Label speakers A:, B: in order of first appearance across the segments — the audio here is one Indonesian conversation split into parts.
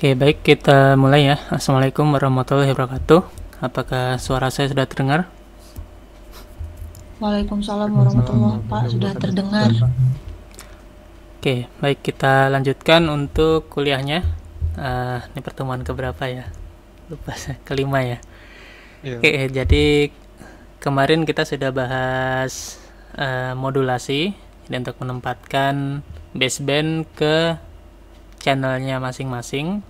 A: Oke, baik kita mulai ya. Assalamualaikum warahmatullahi wabarakatuh. Apakah suara saya sudah terdengar? Waalaikumsalam warahmatullahi wabarakatuh. Pak, sudah terdengar. Oke, baik kita lanjutkan untuk kuliahnya. Uh, ini pertemuan keberapa ya? Lupa saya, kelima ya. Yeah. Oke, jadi kemarin kita sudah bahas uh, modulasi dan untuk menempatkan baseband ke channelnya masing-masing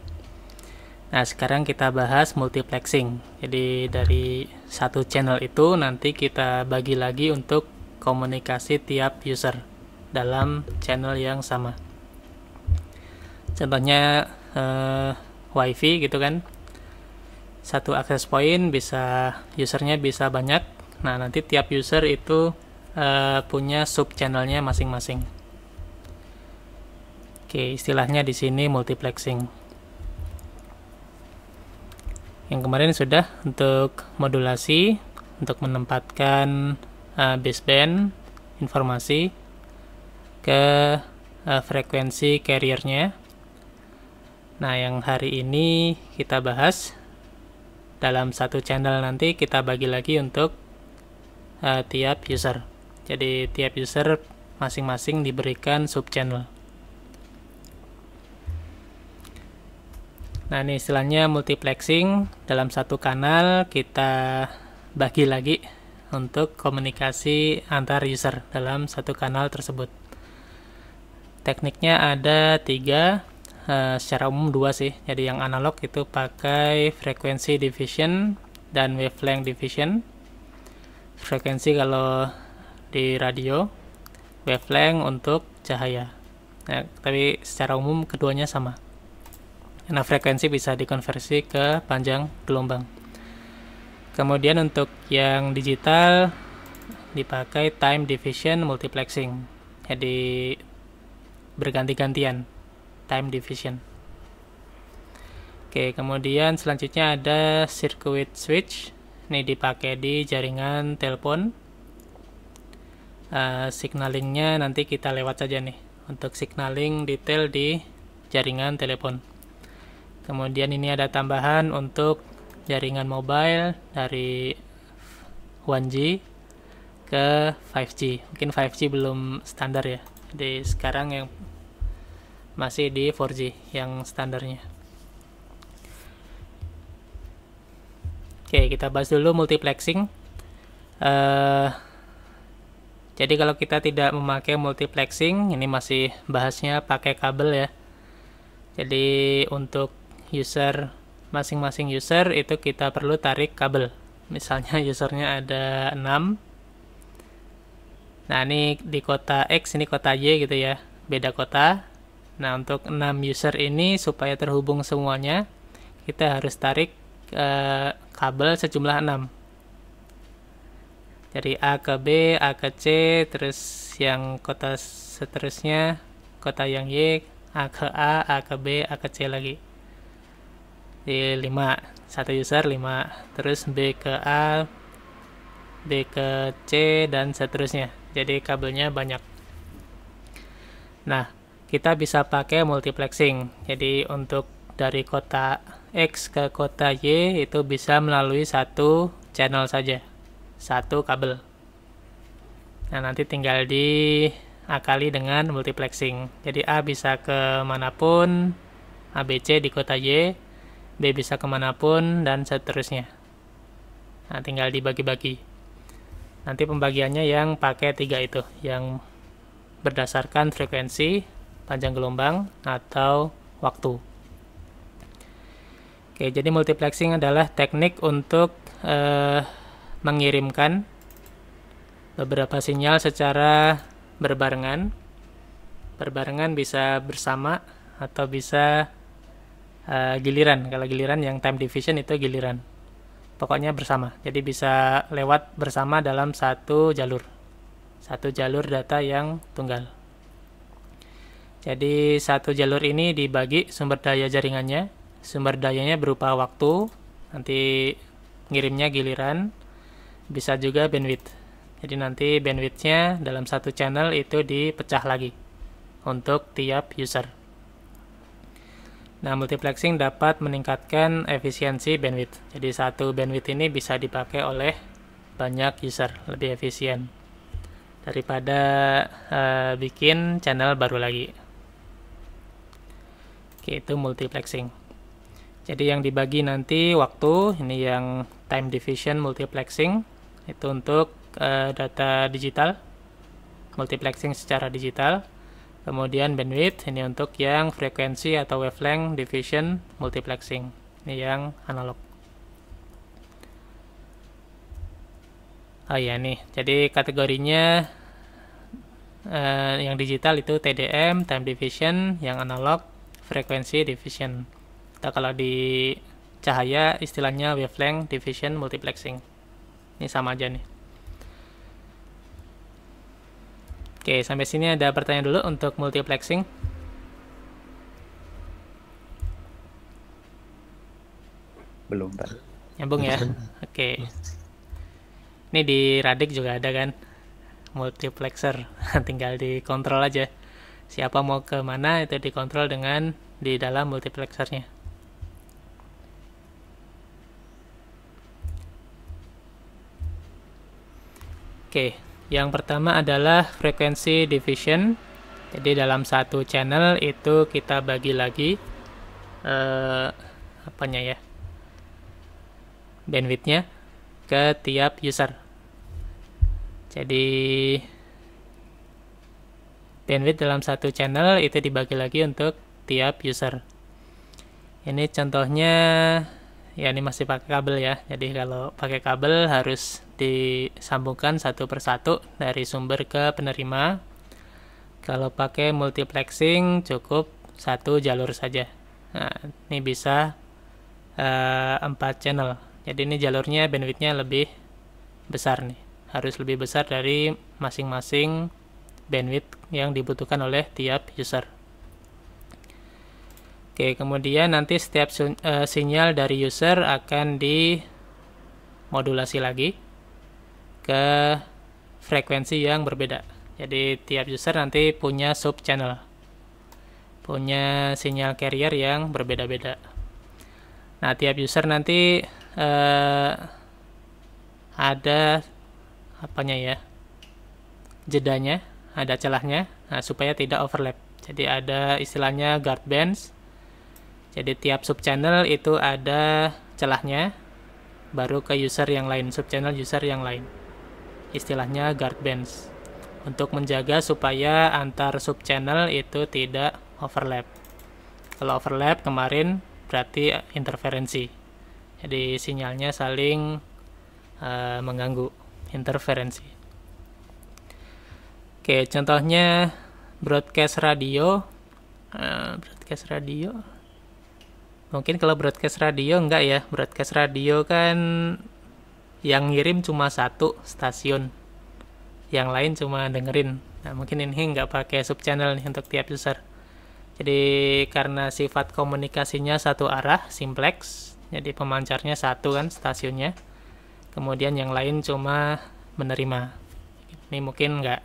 A: Nah, sekarang kita bahas multiplexing. Jadi dari satu channel itu nanti kita bagi lagi untuk komunikasi tiap user dalam channel yang sama. Contohnya eh, WiFi gitu kan. Satu access point bisa usernya bisa banyak. Nah, nanti tiap user itu eh, punya sub channelnya masing-masing. Oke, istilahnya di sini multiplexing yang kemarin sudah untuk modulasi untuk menempatkan uh, baseband informasi ke uh, frekuensi carriernya nah yang hari ini kita bahas dalam satu channel nanti kita bagi lagi untuk uh, tiap user jadi tiap user masing-masing diberikan sub channel Nah, ini istilahnya multiplexing dalam satu kanal kita bagi lagi untuk komunikasi antar user dalam satu kanal tersebut. Tekniknya ada tiga, e, secara umum dua sih. Jadi yang analog itu pakai frequency division dan wavelength division. Frekuensi kalau di radio, wavelength untuk cahaya. Nah, tapi secara umum keduanya sama. Nah, frekuensi bisa dikonversi ke panjang gelombang. Kemudian untuk yang digital dipakai time division multiplexing. Jadi berganti-gantian time division. Oke, kemudian selanjutnya ada circuit switch. Ini dipakai di jaringan telepon. Uh, signalingnya nanti kita lewat saja nih untuk signaling detail di jaringan telepon. Kemudian ini ada tambahan untuk jaringan mobile dari 1G ke 5G. Mungkin 5G belum standar ya. Jadi sekarang yang masih di 4G yang standarnya. Oke, kita bahas dulu multiplexing. Uh, jadi kalau kita tidak memakai multiplexing, ini masih bahasnya pakai kabel ya. Jadi untuk user masing-masing user itu kita perlu tarik kabel misalnya usernya ada 6 nah ini di kota X ini kota Y gitu ya beda kota nah untuk 6 user ini supaya terhubung semuanya kita harus tarik e, kabel sejumlah 6 dari A ke B, A ke C, terus yang kota seterusnya, kota yang Y, A ke A, A ke B, A ke C lagi di 5 satu user 5 terus B ke A B ke C dan seterusnya jadi kabelnya banyak nah kita bisa pakai multiplexing jadi untuk dari kota X ke kota Y itu bisa melalui satu channel saja satu kabel nah nanti tinggal di akali dengan multiplexing jadi A bisa ke manapun ABC di kota Y B bisa kemanapun, dan seterusnya. Nah, tinggal dibagi-bagi. Nanti pembagiannya yang pakai tiga itu, yang berdasarkan frekuensi, panjang gelombang, atau waktu. Oke, jadi multiplexing adalah teknik untuk eh, mengirimkan beberapa sinyal secara berbarengan. Berbarengan bisa bersama atau bisa uh, giliran kalau giliran yang time division itu giliran pokoknya bersama jadi bisa lewat bersama dalam satu jalur satu jalur data yang tunggal jadi satu jalur ini dibagi sumber daya jaringannya sumber dayanya berupa waktu nanti ngirimnya giliran bisa juga bandwidth jadi nanti bandwidthnya dalam satu channel itu dipecah lagi untuk tiap user. Nah, multiplexing dapat meningkatkan efisiensi bandwidth. Jadi, satu bandwidth ini bisa dipakai oleh banyak user, lebih efisien daripada uh, bikin channel baru lagi. Oke, itu multiplexing. Jadi, yang dibagi nanti waktu ini yang time division multiplexing itu untuk uh, data digital, multiplexing secara digital Kemudian bandwidth ini untuk yang frekuensi atau wavelength division multiplexing. Ini yang analog. Oh iya nih, jadi kategorinya eh, yang digital itu TDM, time division, yang analog frekuensi division. Kita kalau di cahaya istilahnya wavelength division multiplexing. Ini sama aja nih. Oke, sampai sini ada pertanyaan dulu untuk multiplexing.
B: Belum, Pak. Nyambung ya?
A: Oke. Ini di Radik juga ada kan? Multiplexer. Tinggal dikontrol aja. Siapa mau ke mana itu dikontrol dengan di dalam multiplexernya. Oke, yang pertama adalah frequency division. Jadi dalam satu channel itu kita bagi lagi eh, apanya ya bandwidthnya ke tiap user. Jadi bandwidth dalam satu channel itu dibagi lagi untuk tiap user. Ini contohnya ya ini masih pakai kabel ya. Jadi kalau pakai kabel harus disambungkan satu persatu dari sumber ke penerima. Kalau pakai multiplexing cukup satu jalur saja. Nah, ini bisa eh, empat uh, channel. Jadi ini jalurnya bandwidthnya lebih besar nih. Harus lebih besar dari masing-masing bandwidth yang dibutuhkan oleh tiap user. Oke, kemudian nanti setiap uh, sinyal dari user akan dimodulasi lagi ke frekuensi yang berbeda. Jadi tiap user nanti punya sub channel. Punya sinyal carrier yang berbeda-beda. Nah, tiap user nanti eh, ada apanya ya? jedanya, ada celahnya, nah, supaya tidak overlap. Jadi ada istilahnya guard bands. Jadi tiap sub channel itu ada celahnya baru ke user yang lain, sub channel user yang lain istilahnya guard bands untuk menjaga supaya antar sub channel itu tidak overlap. Kalau overlap kemarin berarti interferensi. Jadi sinyalnya saling uh, mengganggu, interferensi. Oke, contohnya broadcast radio. Uh, broadcast radio. Mungkin kalau broadcast radio enggak ya, broadcast radio kan yang ngirim cuma satu stasiun yang lain cuma dengerin nah mungkin ini nggak pakai subchannel nih untuk tiap user jadi karena sifat komunikasinya satu arah simplex jadi pemancarnya satu kan stasiunnya kemudian yang lain cuma menerima ini mungkin nggak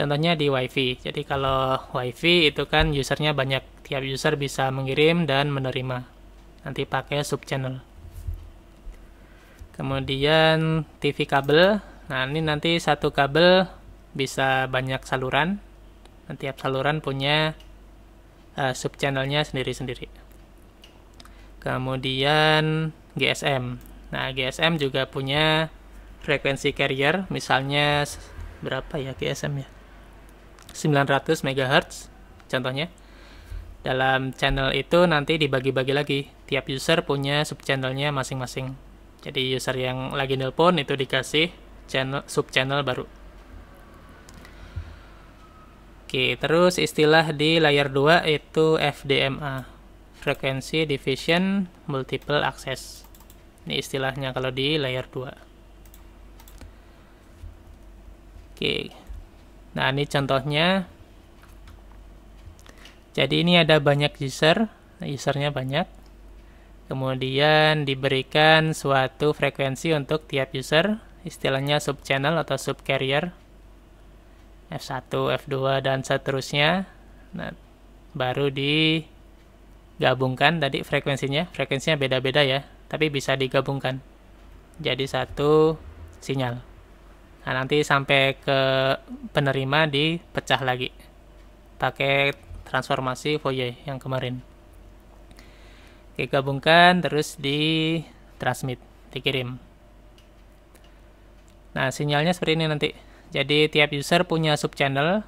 A: contohnya di wifi jadi kalau wifi itu kan usernya banyak tiap user bisa mengirim dan menerima nanti pakai sub channel kemudian TV kabel nah ini nanti satu kabel bisa banyak saluran nah, tiap saluran punya uh, eh, sub channelnya sendiri-sendiri kemudian GSM nah GSM juga punya frekuensi carrier misalnya berapa ya GSM ya 900 MHz contohnya dalam channel itu nanti dibagi-bagi lagi tiap user punya sub channelnya masing-masing jadi user yang lagi nelpon itu dikasih channel sub channel baru. Oke, terus istilah di layer 2 itu FDMA. Frequency Division Multiple Access. Ini istilahnya kalau di layer 2. Oke. Nah, ini contohnya. Jadi ini ada banyak user, usernya banyak. Kemudian diberikan suatu frekuensi untuk tiap user, istilahnya sub channel atau subcarrier, F1, F2, dan seterusnya. Nah, baru digabungkan tadi frekuensinya. Frekuensinya beda-beda ya, tapi bisa digabungkan. Jadi satu sinyal. Nah, nanti sampai ke penerima dipecah lagi pakai transformasi Fourier yang kemarin. Oke, gabungkan terus di transmit, dikirim. Nah, sinyalnya seperti ini nanti. Jadi tiap user punya subchannel.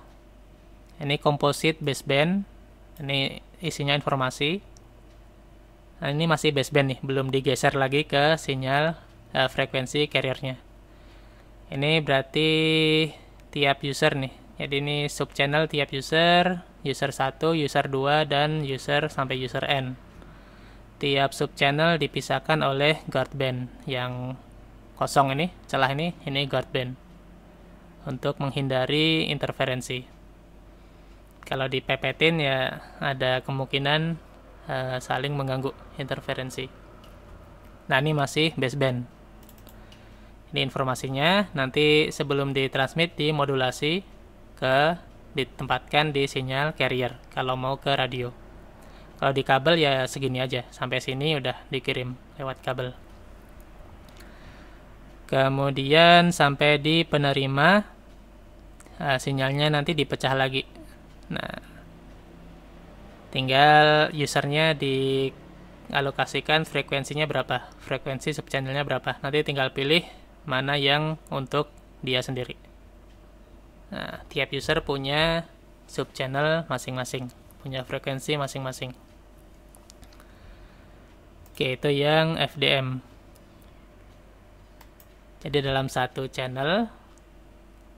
A: Ini composite baseband. Ini isinya informasi. Nah, ini masih baseband nih, belum digeser lagi ke sinyal eh, frekuensi carriernya. Ini berarti tiap user nih. Jadi ini subchannel tiap user, user 1, user 2 dan user sampai user n tiap channel dipisahkan oleh guard band yang kosong ini, celah ini, ini guard band untuk menghindari interferensi. Kalau dipepetin ya ada kemungkinan uh, saling mengganggu interferensi. Nah ini masih baseband. Ini informasinya nanti sebelum ditransmit dimodulasi ke ditempatkan di sinyal carrier kalau mau ke radio. Kalau di kabel ya segini aja, sampai sini udah dikirim lewat kabel. Kemudian sampai di penerima, nah, sinyalnya nanti dipecah lagi. Nah, tinggal usernya dialokasikan frekuensinya berapa, frekuensi subchannelnya berapa. Nanti tinggal pilih mana yang untuk dia sendiri. Nah, tiap user punya subchannel masing-masing, punya frekuensi masing-masing. Oke itu yang FDM. Jadi dalam satu channel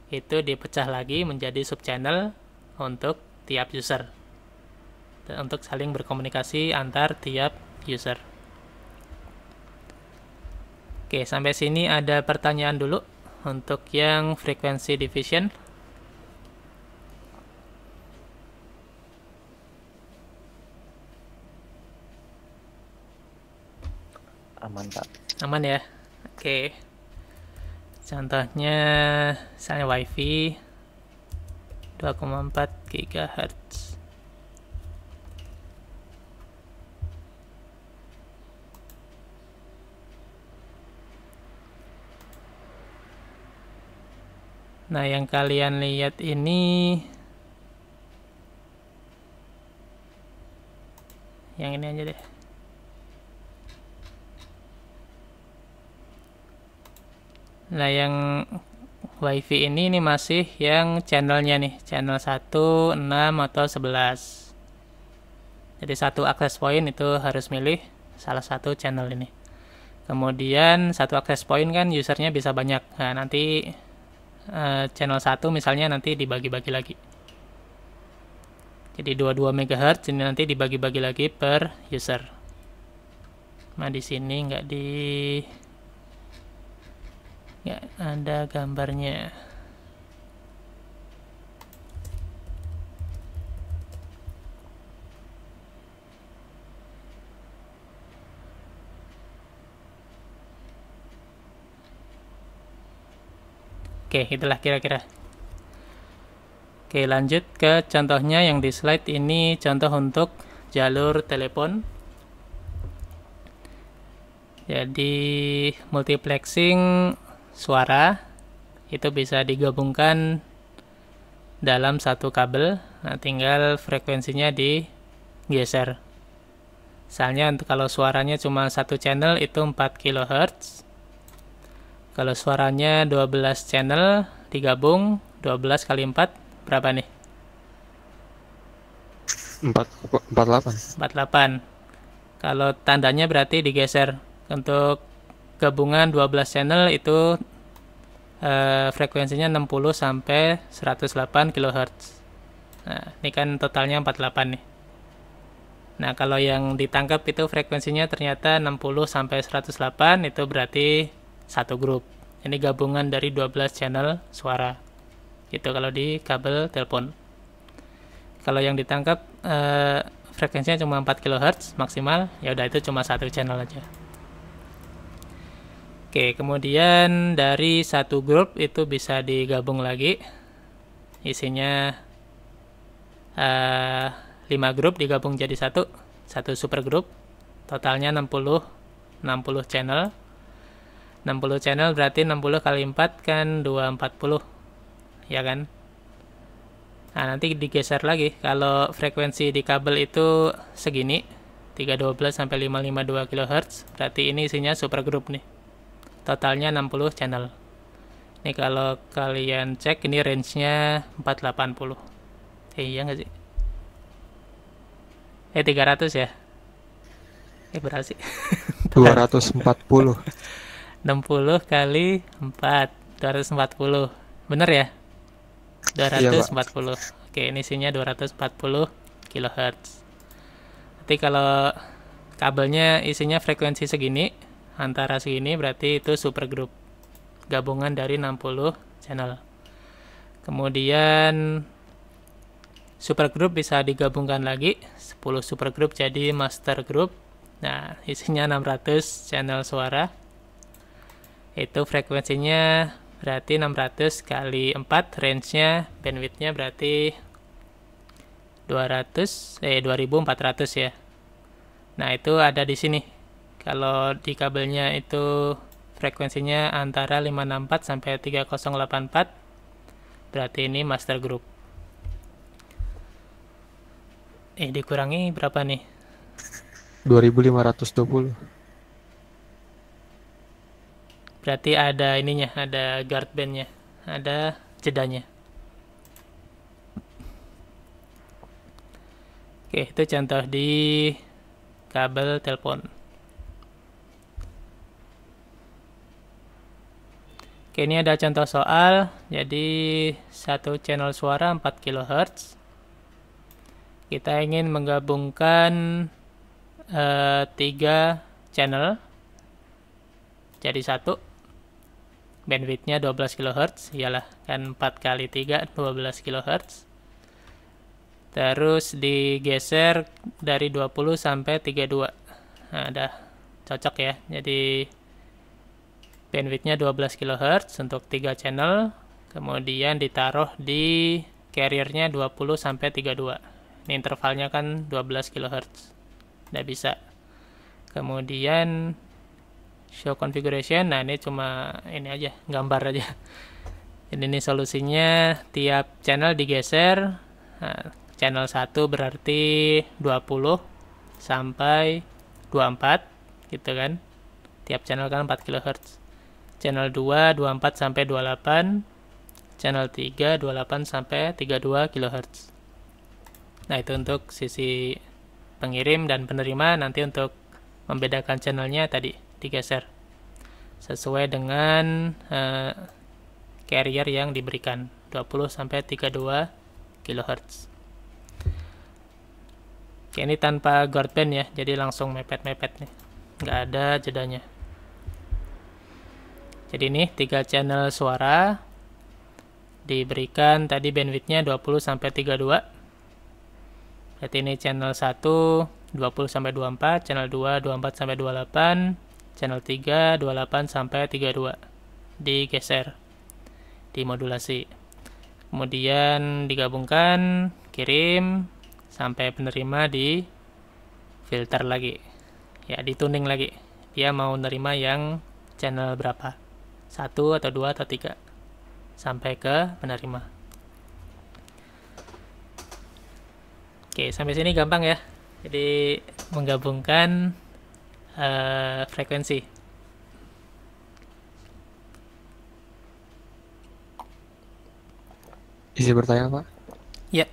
A: itu dipecah lagi menjadi sub channel untuk tiap user. Dan untuk saling berkomunikasi antar tiap user. Oke, sampai sini ada pertanyaan dulu untuk yang frequency division. aman pak aman ya oke contohnya misalnya wifi 2,4 gigahertz. Nah, yang kalian lihat ini yang ini aja deh. Nah, yang WiFi ini ini masih yang channelnya nih, channel 1, 6 atau 11. Jadi satu akses point itu harus milih salah satu channel ini. Kemudian satu akses point kan usernya bisa banyak. Nah, nanti uh, channel 1 misalnya nanti dibagi-bagi lagi. Jadi 22 MHz ini nanti dibagi-bagi lagi per user. Nah, di sini nggak di ya ada gambarnya Oke, itulah kira-kira. Oke, lanjut ke contohnya yang di slide ini contoh untuk jalur telepon. Jadi multiplexing suara itu bisa digabungkan dalam satu kabel. Nah, tinggal frekuensinya digeser. Misalnya untuk kalau suaranya cuma satu channel itu 4 kHz. Kalau suaranya 12 channel digabung 12 kali 4 berapa nih?
C: 4 48.
A: 48. Kalau tandanya berarti digeser. Untuk gabungan 12 channel itu Eh, frekuensinya 60 sampai 108 kHz. Nah, ini kan totalnya 48 nih. Nah, kalau yang ditangkap itu frekuensinya ternyata 60 sampai 108 itu berarti satu grup. Ini gabungan dari 12 channel suara. Itu kalau di kabel telepon. Kalau yang ditangkap eh, frekuensinya cuma 4 kHz maksimal, ya udah itu cuma satu channel aja. Oke, kemudian dari satu grup itu bisa digabung lagi. Isinya uh, eh, 5 grup digabung jadi satu, satu super grup. Totalnya 60, 60 channel. 60 channel berarti 60 kali 4 kan 240. Ya kan? Nah, nanti digeser lagi. Kalau frekuensi di kabel itu segini, 312 sampai 552 kHz, berarti ini isinya super grup nih totalnya 60 channel ini kalau kalian cek ini range nya 480 eh, iya nggak sih eh 300 ya eh berapa sih
C: 240
A: 60 kali 4 240 bener ya 240 iya, oke ini isinya 240 kHz nanti kalau kabelnya isinya frekuensi segini antara sini berarti itu super group gabungan dari 60 channel kemudian super group bisa digabungkan lagi 10 super group jadi master group nah isinya 600 channel suara itu frekuensinya berarti 600 kali 4 range-nya bandwidth-nya berarti 200 eh 2400 ya. Nah, itu ada di sini. Kalau di kabelnya itu frekuensinya antara 564 sampai 3084 berarti ini master group eh dikurangi berapa nih
C: 2520
A: berarti ada ininya ada guard bandnya ada jedanya oke itu contoh di kabel telepon Oke, ini ada contoh soal. Jadi, satu channel suara 4 kHz. Kita ingin menggabungkan eh, tiga channel jadi satu. Bandwidthnya 12 kHz, iyalah kan 4 kali 3 12 kHz. Terus digeser dari 20 sampai 32. Nah, udah cocok ya. Jadi bandwidthnya 12 kHz untuk 3 channel kemudian ditaruh di carriernya 20 sampai 32 ini intervalnya kan 12 kHz tidak bisa kemudian show configuration nah ini cuma ini aja gambar aja jadi ini solusinya tiap channel digeser nah, channel 1 berarti 20 sampai 24 gitu kan tiap channel kan 4 kHz channel 2 24 sampai 28, channel 3 28 sampai 32 kHz. Nah, itu untuk sisi pengirim dan penerima nanti untuk membedakan channelnya tadi digeser sesuai dengan uh, carrier yang diberikan 20 sampai 32 kHz. Oke, ini tanpa guard band ya, jadi langsung mepet-mepet nih. Nggak ada jedanya. Jadi ini tiga channel suara diberikan tadi bandwidthnya 20 sampai 32. Berarti ini channel 1 20 sampai 24, channel 2 24 sampai 28, channel 3 28 sampai 32. Digeser. Dimodulasi. Kemudian digabungkan, kirim sampai penerima di filter lagi. Ya, dituning lagi. Dia mau nerima yang channel berapa satu atau dua atau tiga sampai ke penerima. Oke, sampai sini gampang ya. Jadi menggabungkan uh, frekuensi.
C: Izin bertanya, Pak? Ya.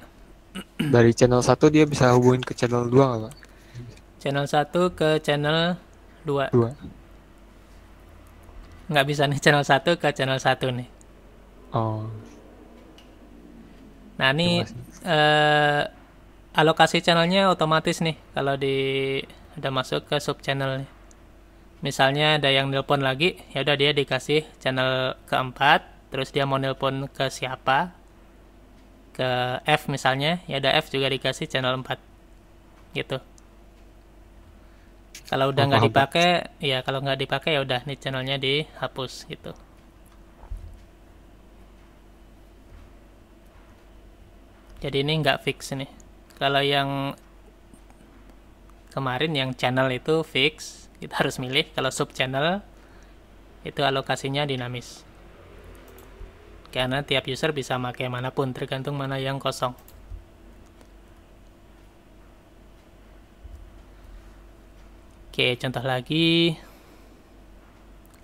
C: Dari channel 1 dia bisa hubungin ke channel 2 nggak, Pak?
A: Channel 1 ke channel 2. 2 nggak bisa nih channel satu ke channel satu nih. Oh. Nah ini eh, alokasi channelnya otomatis nih kalau di udah masuk ke sub channel. nih. Misalnya ada yang nelpon lagi, ya udah dia dikasih channel keempat, terus dia mau nelpon ke siapa? Ke F misalnya, ya ada F juga dikasih channel 4. Gitu. Kalau udah nggak dipakai, ya kalau nggak dipakai ya udah nih channelnya dihapus gitu. Jadi ini nggak fix nih. Kalau yang kemarin yang channel itu fix, kita harus milih. Kalau sub channel itu alokasinya dinamis. Karena tiap user bisa pakai manapun tergantung mana yang kosong. Oke, contoh lagi.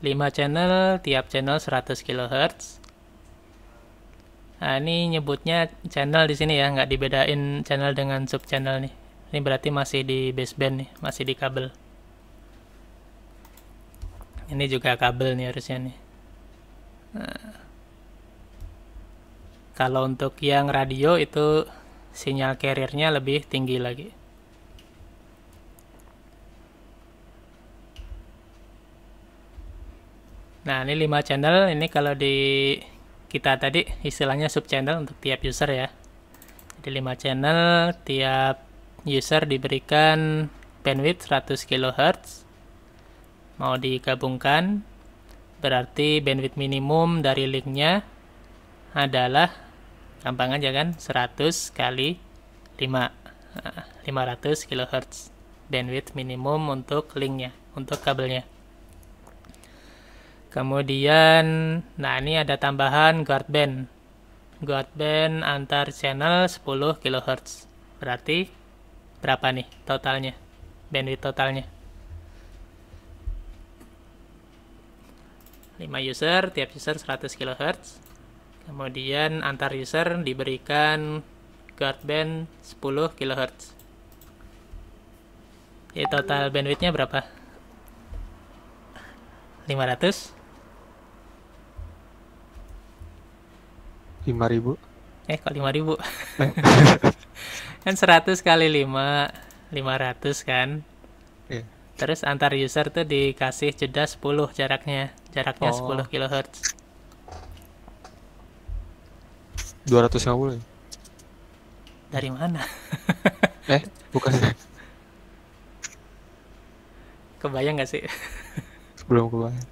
A: 5 channel, tiap channel 100 kHz. Nah, ini nyebutnya channel di sini ya, nggak dibedain channel dengan sub channel nih. Ini berarti masih di baseband nih, masih di kabel. Ini juga kabel nih harusnya nih. Nah. Kalau untuk yang radio itu sinyal carriernya lebih tinggi lagi. Nah, ini 5 channel. Ini kalau di kita tadi istilahnya sub channel untuk tiap user ya. Jadi 5 channel tiap user diberikan bandwidth 100 kHz. Mau digabungkan berarti bandwidth minimum dari linknya adalah gampang aja kan 100 kali 5 500 kHz bandwidth minimum untuk linknya untuk kabelnya Kemudian, nah ini ada tambahan guard band. Guard band antar channel 10 kHz. Berarti berapa nih totalnya? Bandwidth totalnya. 5 user, tiap user 100 kHz. Kemudian antar user diberikan guard band 10 kHz. Jadi total bandwidthnya berapa? 500 lima ribu eh kok lima ribu eh. kan seratus kali lima lima ratus kan yeah. terus antar user tuh dikasih jeda sepuluh jaraknya jaraknya oh. sepuluh oh. kilohertz
C: ratus ratus ya? dari mana eh bukan kebayang gak sih belum kebayang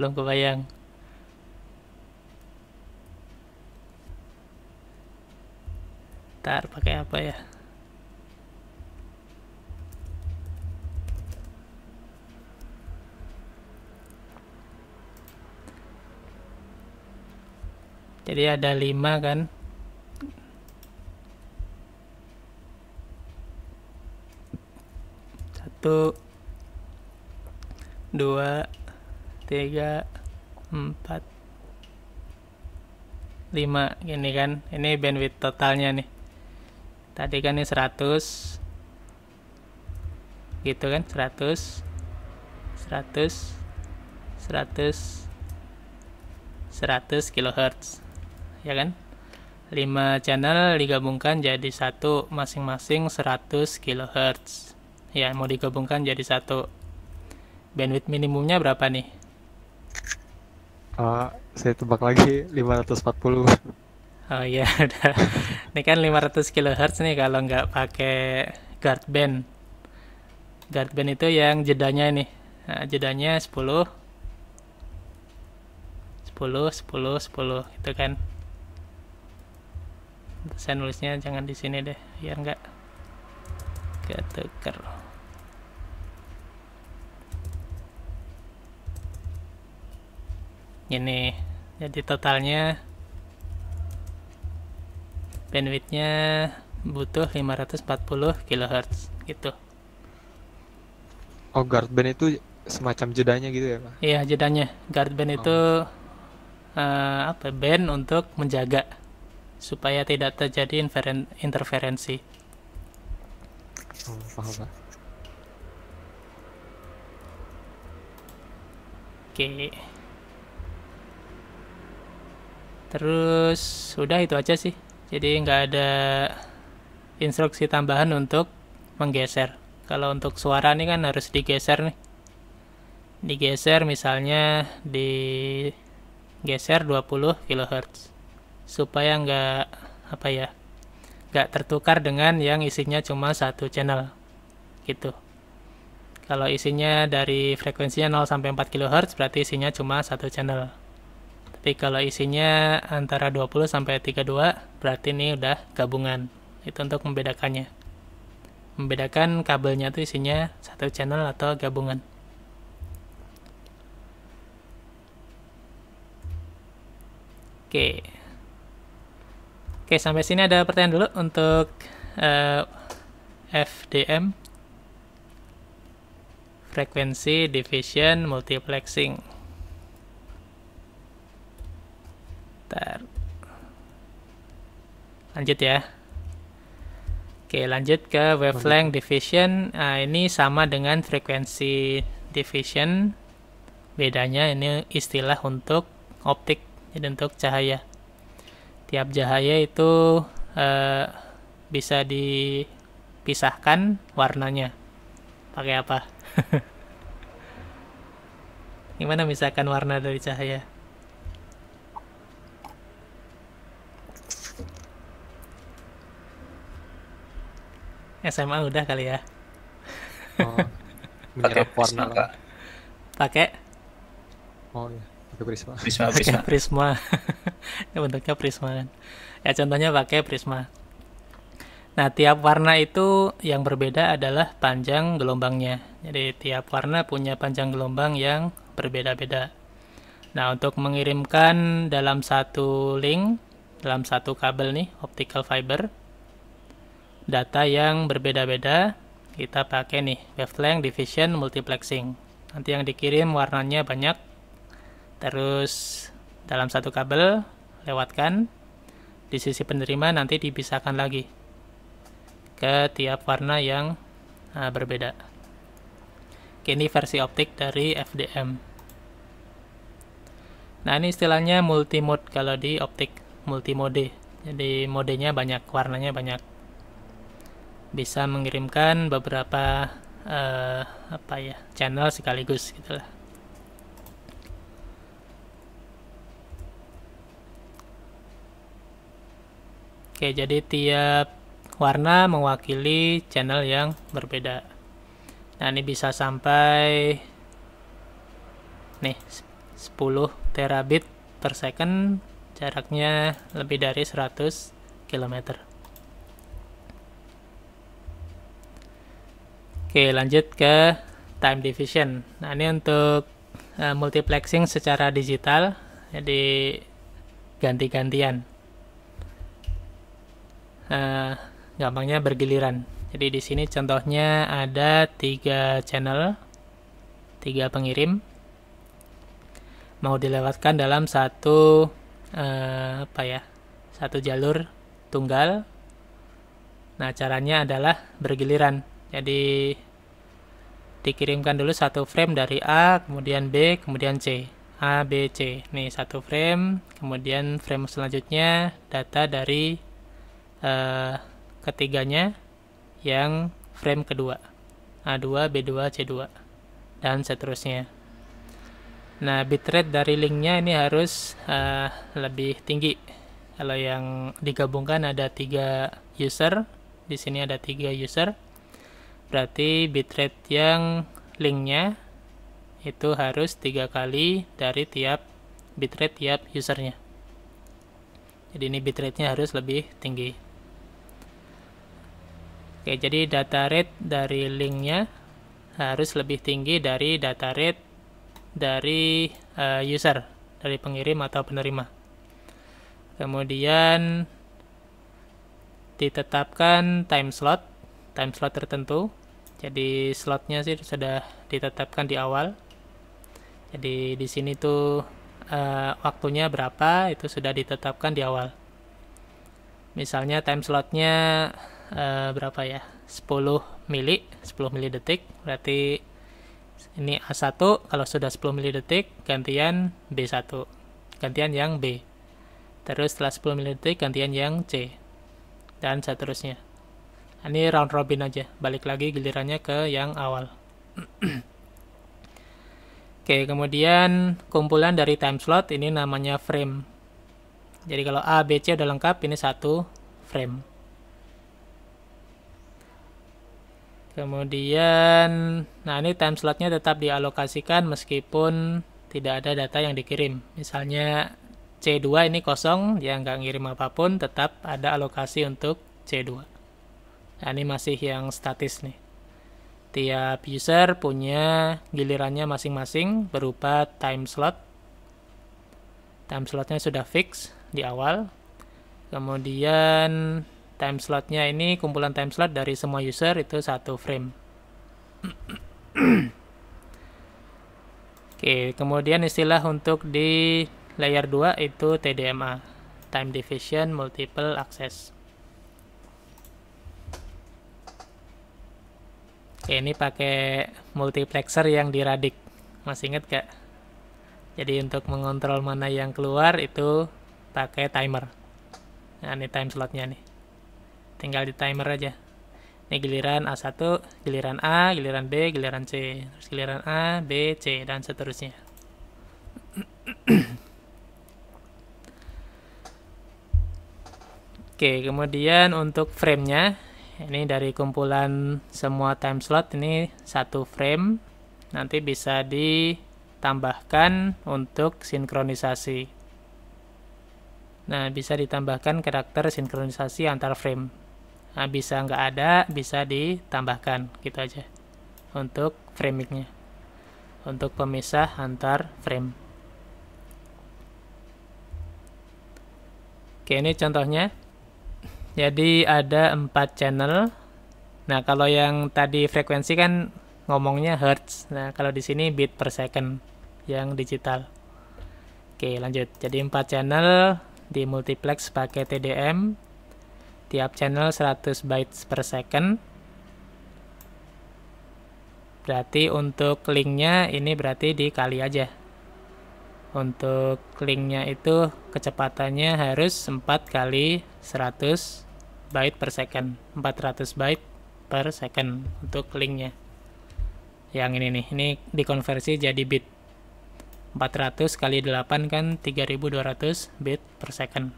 A: belum kebayang ntar pakai apa ya jadi ada lima kan satu dua tiga empat lima Ini kan ini bandwidth totalnya nih tadi kan ini 100 gitu kan 100 100 100 100 kHz ya kan 5 channel digabungkan jadi satu masing-masing 100 kHz ya mau digabungkan jadi satu bandwidth minimumnya berapa nih
C: uh, saya tebak lagi 540 oh
A: iya udah ini kan 500 kHz nih kalau nggak pakai guard band guard band itu yang jedanya ini nah, jedanya 10 10 10 10 gitu kan saya nulisnya jangan di sini deh biar nggak ketuker ini jadi totalnya bandwidthnya butuh 540 kHz gitu
C: oh guard band itu semacam jedanya gitu ya pak iya jedanya guard band oh. itu
A: uh, eh, apa band untuk menjaga supaya tidak terjadi interferensi
C: oh, paham pak
A: Oke. Terus udah itu aja sih jadi nggak ada instruksi tambahan untuk menggeser kalau untuk suara nih kan harus digeser nih digeser misalnya digeser 20 kHz supaya nggak apa ya nggak tertukar dengan yang isinya cuma satu channel gitu kalau isinya dari frekuensinya 0 sampai 4 kHz berarti isinya cuma satu channel tapi kalau isinya antara 20 sampai 32 berarti ini udah gabungan itu untuk membedakannya membedakan kabelnya itu isinya satu channel atau gabungan oke oke sampai sini ada pertanyaan dulu untuk uh, eh, FDM (Frequency division multiplexing Bentar. Lanjut ya. Oke, lanjut ke wavelength division. Nah, ini sama dengan frekuensi division. Bedanya ini istilah untuk optik, jadi untuk cahaya. Tiap cahaya itu eh, bisa dipisahkan warnanya. Pakai apa? Gimana misalkan warna dari cahaya? SMA udah kali ya. Oh,
C: pakai warna lah. Pakai? Oh iya, pakai prisma. Prisma, prisma. Pake
A: prisma. ya bentuknya prisma kan. Ya contohnya pakai prisma. Nah, tiap warna itu yang berbeda adalah panjang gelombangnya. Jadi tiap warna punya panjang gelombang yang berbeda-beda. Nah, untuk mengirimkan dalam satu link, dalam satu kabel nih, optical fiber, data yang berbeda-beda kita pakai nih wavelength division multiplexing nanti yang dikirim warnanya banyak terus dalam satu kabel lewatkan di sisi penerima nanti dipisahkan lagi ke tiap warna yang uh, berbeda Oke, ini versi optik dari FDM nah ini istilahnya multimode kalau di optik multimode jadi modenya banyak warnanya banyak bisa mengirimkan beberapa uh, apa ya channel sekaligus gitulah oke jadi tiap warna mewakili channel yang berbeda nah ini bisa sampai nih 10 terabit per second jaraknya lebih dari 100 kilometer Oke, lanjut ke time division. Nah, ini untuk uh, multiplexing secara digital. Jadi ganti-gantian. Uh, gampangnya bergiliran. Jadi di sini contohnya ada tiga channel, tiga pengirim mau dilewatkan dalam satu uh, apa ya, satu jalur tunggal. Nah caranya adalah bergiliran. Jadi dikirimkan dulu satu frame dari A, kemudian B, kemudian C. A, B, C. Nih, satu frame, kemudian frame selanjutnya data dari uh, ketiganya yang frame kedua. A2, B2, C2 dan seterusnya. Nah, bitrate dari linknya ini harus uh, lebih tinggi. Kalau yang digabungkan ada tiga user, di sini ada tiga user berarti bitrate yang linknya itu harus tiga kali dari tiap bitrate tiap usernya jadi ini bitrate-nya harus lebih tinggi oke jadi data rate dari linknya harus lebih tinggi dari data rate dari uh, user dari pengirim atau penerima kemudian ditetapkan time slot time slot tertentu jadi slotnya sih sudah ditetapkan di awal jadi di sini tuh uh, waktunya berapa itu sudah ditetapkan di awal misalnya time slotnya uh, berapa ya 10 mili 10 mili detik berarti ini A1 kalau sudah 10 mili detik gantian B1 gantian yang B terus setelah 10 mili detik gantian yang C dan seterusnya ini round robin aja balik lagi gilirannya ke yang awal oke kemudian kumpulan dari time slot ini namanya frame jadi kalau A, B, C udah lengkap ini satu frame kemudian nah ini time slotnya tetap dialokasikan meskipun tidak ada data yang dikirim misalnya C2 ini kosong dia nggak ngirim apapun tetap ada alokasi untuk C2 Nah, ini masih yang statis nih. Tiap user punya gilirannya masing-masing berupa time slot. Time slotnya sudah fix di awal. Kemudian time slotnya ini kumpulan time slot dari semua user itu satu frame. Oke, kemudian istilah untuk di layer 2 itu TDMA, Time Division Multiple Access. Oke, ini pakai multiplexer yang diradik. Masih ingat gak? Jadi untuk mengontrol mana yang keluar itu pakai timer. Nah, ini time slotnya nih. Tinggal di timer aja. Ini giliran A1, giliran A, giliran B, giliran C. Terus giliran A, B, C, dan seterusnya. Oke, kemudian untuk framenya ini dari kumpulan semua time slot ini satu frame nanti bisa ditambahkan untuk sinkronisasi nah bisa ditambahkan karakter sinkronisasi antar frame nah, bisa nggak ada bisa ditambahkan gitu aja untuk framingnya untuk pemisah antar frame oke ini contohnya jadi ada empat channel. Nah, kalau yang tadi frekuensi kan ngomongnya hertz. Nah, kalau di sini bit per second yang digital. Oke, lanjut. Jadi empat channel di multiplex pakai TDM. Tiap channel 100 bytes per second. Berarti untuk linknya ini berarti dikali aja. Untuk linknya itu kecepatannya harus 4 kali 100 byte per second 400 byte per second untuk linknya yang ini nih ini dikonversi jadi bit 400 kali 8 kan 3200 bit per second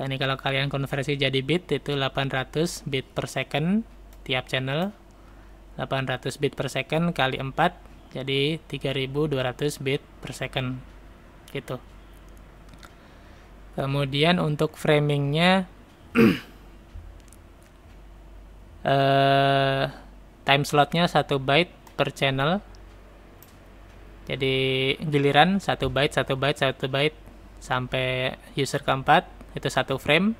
A: dan nah, ini kalau kalian konversi jadi bit itu 800 bit per second tiap channel 800 bit per second kali 4 jadi 3200 bit per second gitu kemudian untuk framingnya uh, time slotnya satu byte per channel jadi giliran satu byte satu byte satu byte sampai user keempat itu satu frame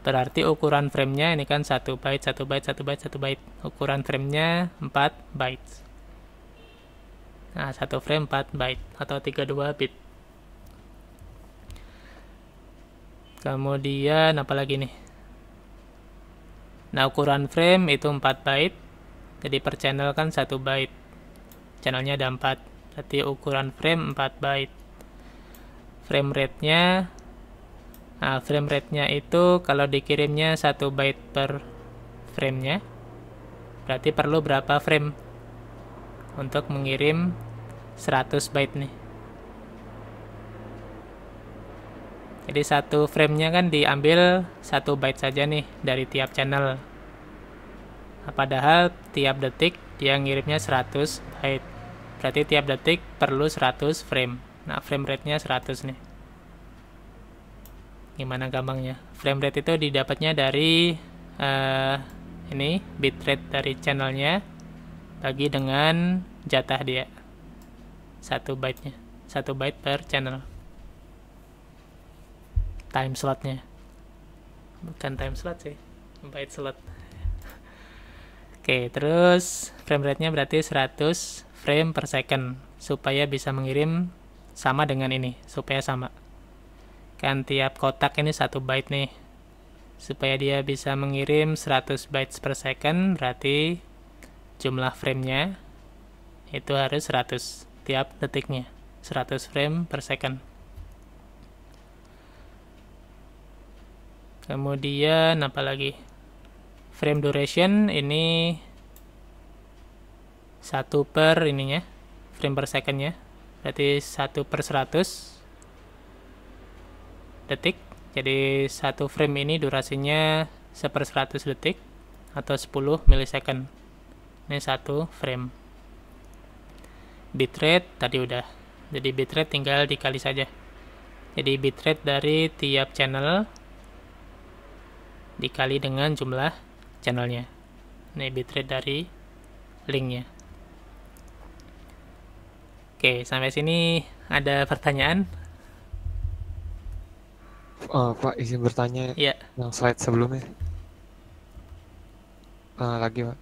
A: berarti ukuran framenya ini kan satu byte satu byte satu byte satu byte ukuran framenya 4 byte nah satu frame 4 byte atau 32 bit kemudian apa lagi nih nah ukuran frame itu 4 byte jadi per channel kan 1 byte channelnya ada 4 berarti ukuran frame 4 byte frame rate-nya nah frame rate-nya itu kalau dikirimnya 1 byte per frame-nya berarti perlu berapa frame untuk mengirim 100 byte nih Jadi satu framenya kan diambil satu byte saja nih dari tiap channel. Nah, padahal tiap detik dia ngirimnya 100 byte. Berarti tiap detik perlu 100 frame. Nah, frame rate-nya 100 nih. Gimana gampangnya? Frame rate itu didapatnya dari uh, ini rate dari channelnya bagi dengan jatah dia satu byte-nya. Satu byte per channel time slotnya bukan time slot sih byte slot oke okay, terus frame rate nya berarti 100 frame per second supaya bisa mengirim sama dengan ini supaya sama kan tiap kotak ini satu byte nih supaya dia bisa mengirim 100 bytes per second berarti jumlah framenya itu harus 100 tiap detiknya 100 frame per second kemudian apa lagi frame duration ini satu per ininya frame per secondnya berarti satu per 100 detik jadi satu frame ini durasinya seper per 100 detik atau 10 milisecond ini satu frame bitrate tadi udah jadi bitrate tinggal dikali saja jadi bitrate dari tiap channel dikali dengan jumlah channelnya ini bitrate dari linknya oke sampai sini ada pertanyaan
C: Oh, Pak izin bertanya ya. yang slide sebelumnya uh, lagi Pak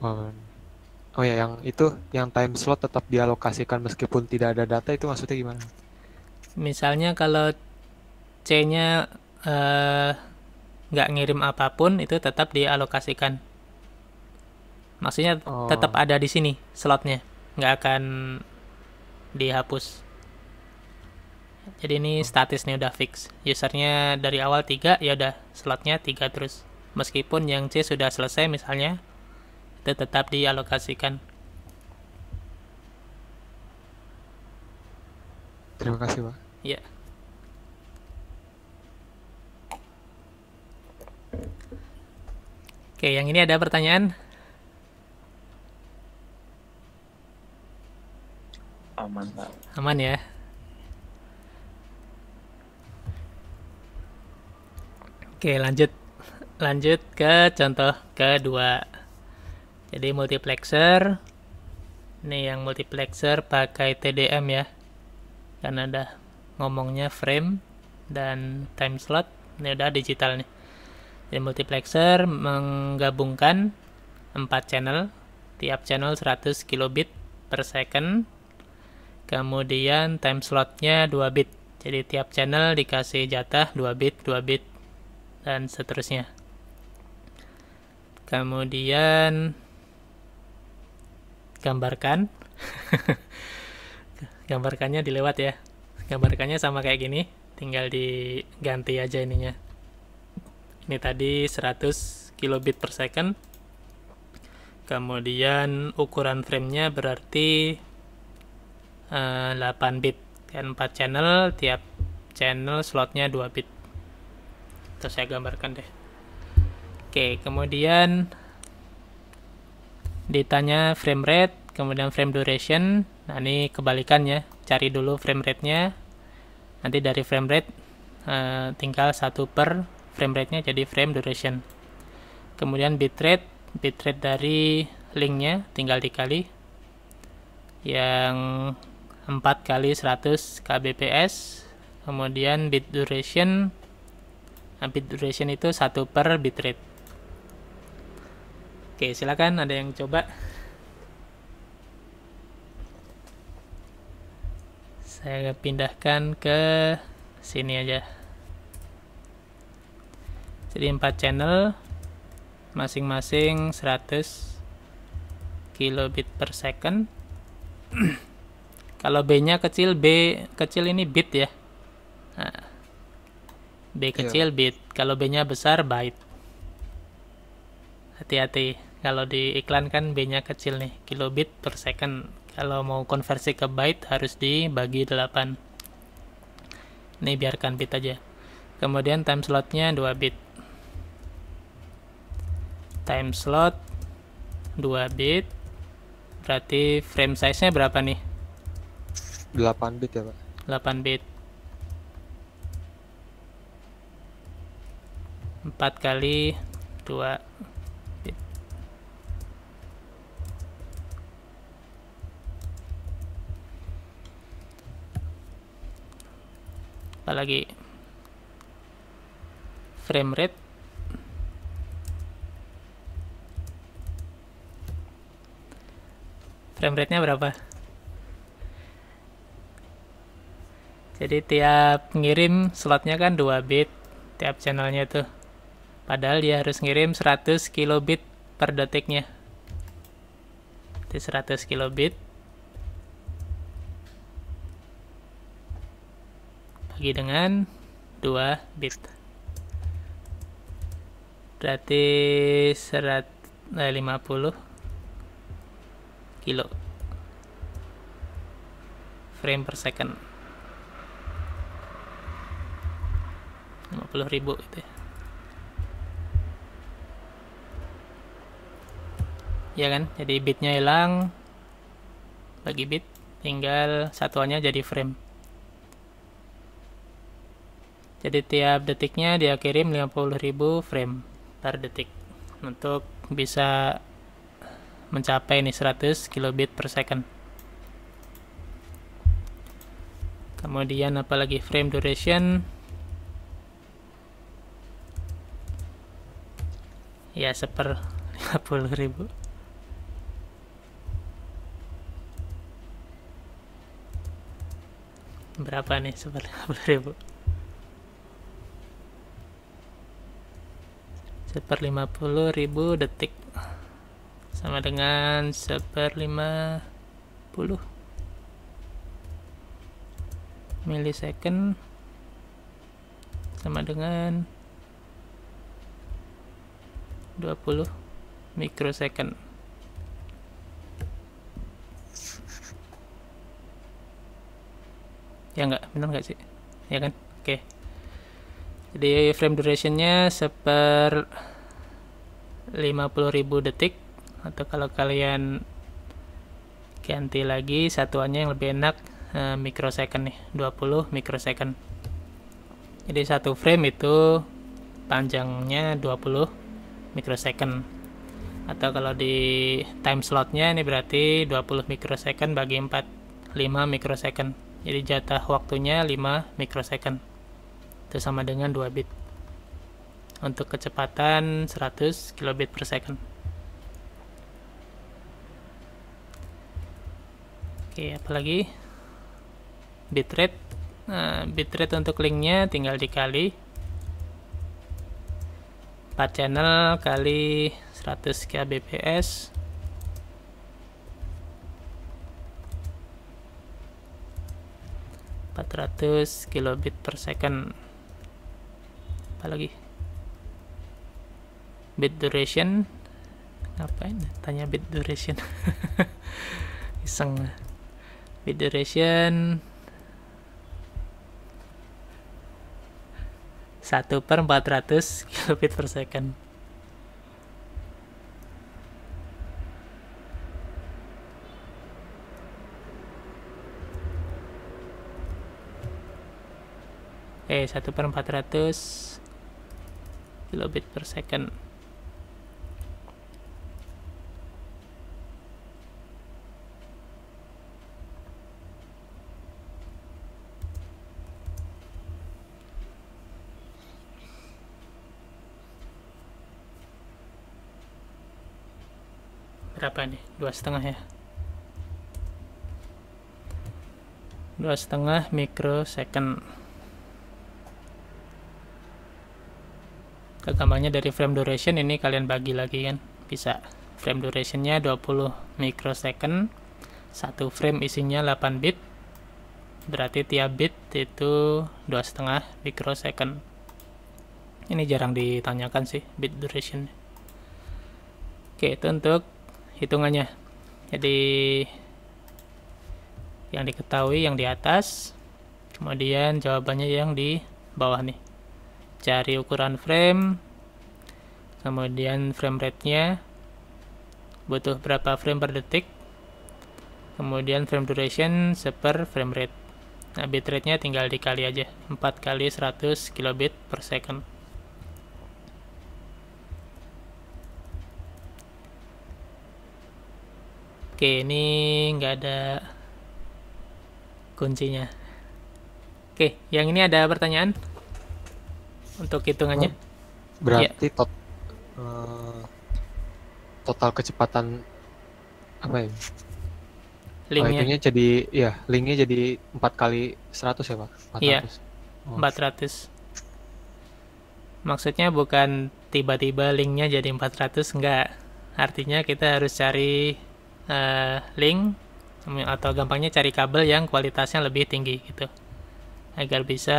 C: um, oh ya yang itu yang time slot tetap dialokasikan meskipun tidak ada data itu maksudnya gimana
A: misalnya kalau C nya uh, nggak ngirim apapun itu tetap dialokasikan. Maksudnya oh. tetap ada di sini slotnya, nggak akan dihapus. Jadi ini oh. statis nih udah fix. Usernya dari awal tiga ya udah slotnya tiga terus. Meskipun yang C sudah selesai misalnya itu tetap dialokasikan.
C: Terima kasih, Pak. Iya. Yeah. Oke,
A: yang ini ada pertanyaan? Aman, Pak. Aman ya. Oke, lanjut. Lanjut ke contoh kedua. Jadi multiplexer. Ini yang multiplexer pakai TDM ya. Karena ada ngomongnya frame dan time slot. Ini udah digital nih. Jadi multiplexer menggabungkan 4 channel, tiap channel 100 kilobit per second. Kemudian time slotnya 2 bit. Jadi tiap channel dikasih jatah 2 bit, 2 bit dan seterusnya. Kemudian gambarkan. gambarkannya dilewat ya. Gambarkannya sama kayak gini, tinggal diganti aja ininya ini tadi 100 kilobit per second kemudian ukuran framenya berarti uh, eh, 8 bit dan 4 channel tiap channel slotnya 2 bit terus saya gambarkan deh oke kemudian ditanya frame rate kemudian frame duration nah ini kebalikannya cari dulu frame rate nya nanti dari frame rate uh, tinggal 1 per frame rate-nya jadi frame duration. Kemudian bitrate, bitrate dari linknya tinggal dikali yang 4 kali 100 kbps. Kemudian bit duration, nah, bit duration itu 1 per bitrate. Oke, silakan ada yang coba. Saya pindahkan ke sini aja jadi 4 channel masing-masing 100 kilobit per second kalau B nya kecil B kecil ini bit ya nah, B iya. kecil yeah. bit kalau B nya besar byte hati-hati kalau di iklan kan B nya kecil nih kilobit per second kalau mau konversi ke byte harus dibagi 8 ini biarkan bit aja kemudian time slotnya 2 bit time slot 2 bit berarti frame size nya berapa nih
C: 8 bit ya pak
A: 8 bit 4 kali 2 bit apalagi frame rate frame rate-nya berapa jadi tiap ngirim slotnya kan 2 bit tiap channelnya tuh padahal dia harus ngirim 100 kilobit per detiknya jadi 100 kilobit bagi dengan 2 bit berarti serat, eh, 50 kilo frame per second 50 ribu gitu ya ya kan jadi bitnya hilang bagi bit tinggal satuannya jadi frame jadi tiap detiknya dia kirim ribu frame per detik untuk bisa mencapai ini 100 kilobit per second kemudian apalagi frame duration ya seper 50 ribu berapa nih seper 50 ribu seper 50 ribu detik sama dengan seper lima puluh milisecond sama dengan dua puluh mikrosecond ya enggak benar enggak sih ya kan oke jadi frame durationnya seper 50.000 detik atau kalau kalian ganti lagi satuannya yang lebih enak eh, microsecond nih 20 microsecond jadi satu frame itu panjangnya 20 microsecond atau kalau di time slotnya ini berarti 20 microsecond bagi 4 5 microsecond jadi jatah waktunya 5 microsecond itu sama dengan 2 bit untuk kecepatan 100 kilobit per second Oke, apalagi bitrate. Nah, bitrate untuk linknya tinggal dikali 4 channel kali 100 kbps. empat ratus kilobit per second apalagi lagi bit duration ngapain ya tanya bit duration iseng lah Federation 1 per 400 kilobit per second Oke, okay, 1 per 400 kilobit per second berapa nih dua setengah ya dua setengah microsecond Kegambarnya dari frame duration ini kalian bagi lagi kan bisa frame durationnya 20 microsecond satu frame isinya 8 bit berarti tiap bit itu dua setengah microsecond ini jarang ditanyakan sih bit duration oke itu untuk hitungannya jadi yang diketahui yang di atas kemudian jawabannya yang di bawah nih cari ukuran frame kemudian frame rate nya butuh berapa frame per detik kemudian frame duration seper frame rate nah bitrate nya tinggal dikali aja 4 kali 100 kilobit per second Oke, ini nggak ada kuncinya. Oke, yang ini ada pertanyaan untuk hitungannya. Oh, berarti
C: ya. tot, eh, total kecepatan apa ya? Oh, linknya. Oh, jadi ya linknya jadi empat kali seratus ya pak? Iya.
A: Empat ratus. Oh. Maksudnya bukan tiba-tiba linknya jadi empat ratus enggak. Artinya kita harus cari uh, link atau gampangnya cari kabel yang kualitasnya lebih tinggi gitu agar bisa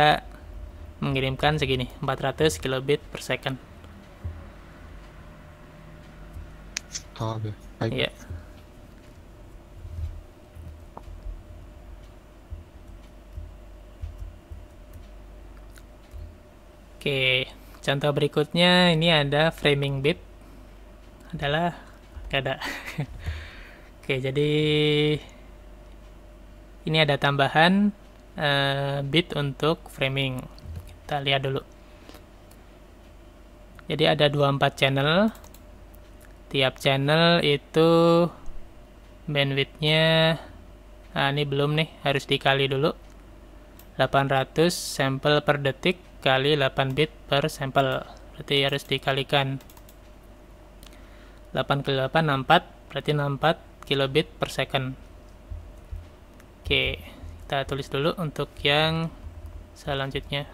A: mengirimkan segini 400 kilobit per second.
C: Oh, Oke, okay. Iya.
A: Oke, contoh berikutnya ini ada framing bit adalah gak ada. Oke, jadi ini ada tambahan uh, bit untuk framing. Kita lihat dulu. Jadi ada 24 channel. Tiap channel itu bandwidthnya nah ini belum nih, harus dikali dulu. 800 sampel per detik kali 8 bit per sampel. Berarti harus dikalikan 8 kali 8 64, berarti 64 kilobit per second oke kita tulis dulu untuk yang selanjutnya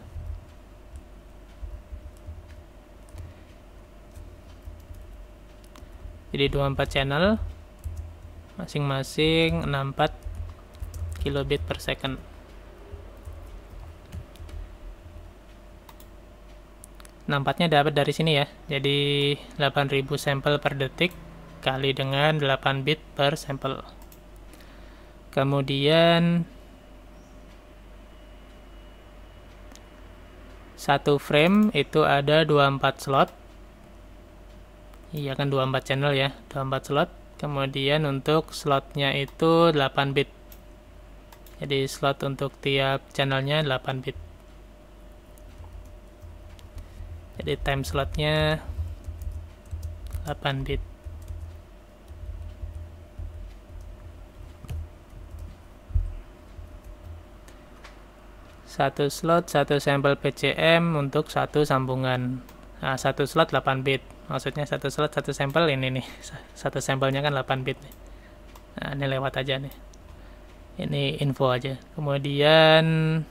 A: jadi 24 channel masing-masing 64 kilobit per second nampaknya dapat dari sini ya jadi 8000 sampel per detik dikali dengan 8 bit per sampel. Kemudian satu frame itu ada 24 slot. Iya kan 24 channel ya, 24 slot. Kemudian untuk slotnya itu 8 bit. Jadi slot untuk tiap channelnya 8 bit. Jadi time slotnya 8 bit. satu slot satu sampel PCM untuk satu sambungan nah, satu slot 8 bit maksudnya satu slot satu sampel ini nih satu sampelnya kan 8 bit nih. nah ini lewat aja nih ini info aja kemudian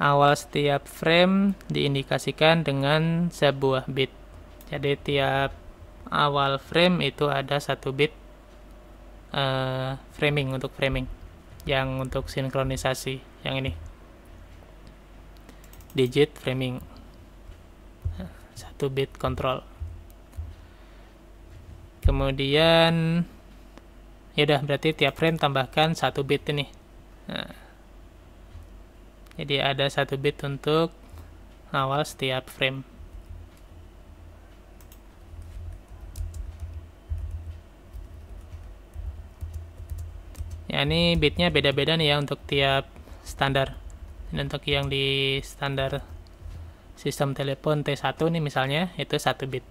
A: awal setiap frame diindikasikan dengan sebuah bit jadi tiap awal frame itu ada satu bit uh, framing untuk framing yang untuk sinkronisasi yang ini digit framing satu bit control kemudian ya udah berarti tiap frame tambahkan satu bit ini nah, jadi ada satu bit untuk awal setiap frame ya ini bitnya beda-beda nih ya untuk tiap standar ini untuk yang di standar sistem telepon T1 nih misalnya itu satu bit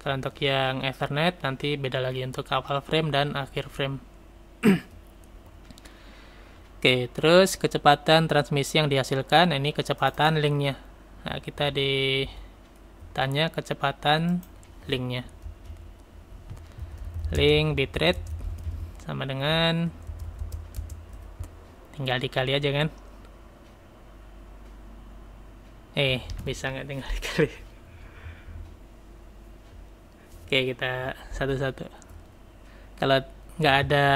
A: kalau untuk yang Ethernet nanti beda lagi untuk awal frame dan akhir frame oke terus kecepatan transmisi yang dihasilkan ini kecepatan linknya nah kita ditanya kecepatan linknya link bitrate sama dengan tinggal dikali aja kan eh bisa nggak tinggal dikali oke kita satu-satu kalau nggak ada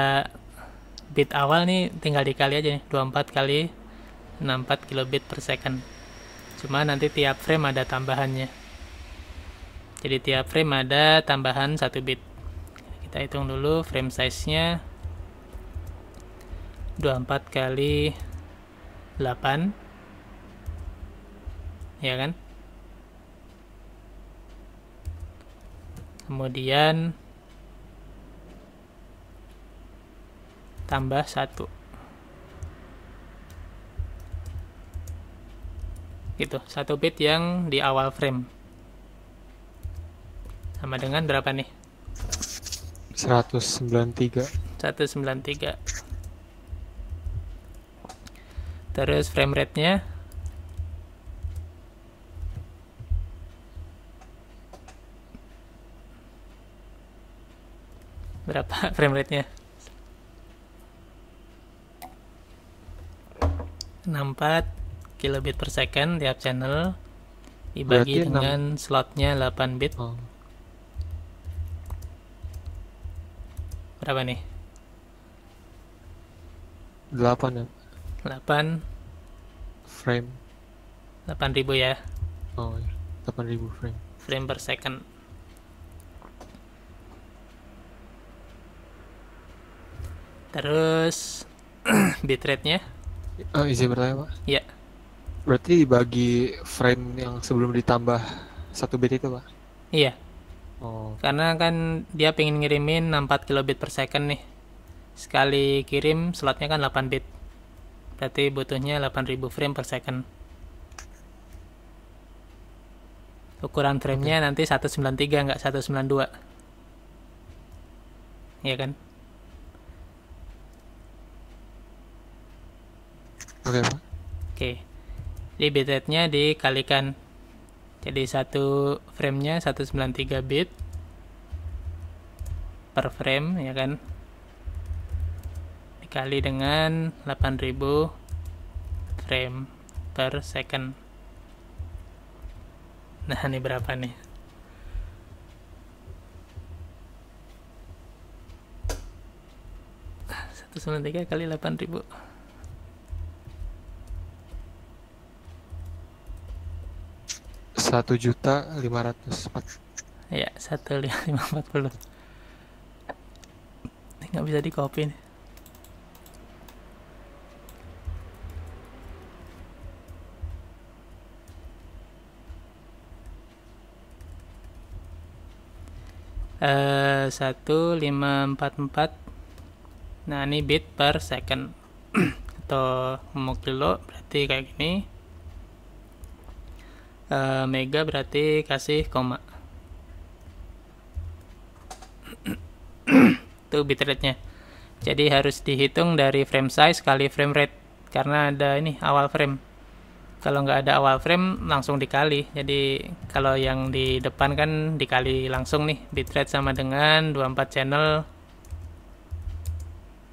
A: bit awal nih tinggal dikali aja nih 24 kali 64 kilobit per second cuma nanti tiap frame ada tambahannya jadi tiap frame ada tambahan satu bit kita hitung dulu frame size nya 24 kali 8 ya kan kemudian tambah 1 gitu satu bit yang di awal frame sama dengan berapa nih
C: 193
A: 193 terus frame rate nya berapa frame rate nya 64 kilobit per second tiap channel dibagi Berarti dengan 6... slotnya 8 bit oh. berapa nih? 8 ya. 8 frame. 8000 ya.
C: Oh, 8000 iya. frame.
A: Frame per second. Terus bitrate-nya?
C: Oh, izin bertanya, Pak. Iya. Berarti dibagi frame yang sebelum ditambah satu bit itu, Pak?
A: Iya. Oh. Karena kan dia pengen ngirimin 4 kilobit per second nih. Sekali kirim slotnya kan 8 bit. Berarti butuhnya 8000 frame per second. Ukuran frame-nya okay. nanti 193 nggak 192. Iya kan? Oke, okay, Oke. Okay. Jadi bitrate-nya dikalikan jadi satu framenya 193 bit per frame ya kan dikali dengan 8000 frame per second nah ini berapa nih tiga kali 8000
C: satu juta lima ratus empat
A: ya satu lima empat puluh ini nggak bisa di copy nih eh, satu lima empat empat nah ini bit per second atau mau kilo berarti kayak gini e, mega berarti kasih koma itu bitrate-nya jadi harus dihitung dari frame size kali frame rate karena ada ini awal frame kalau nggak ada awal frame langsung dikali jadi kalau yang di depan kan dikali langsung nih bitrate sama dengan 24 channel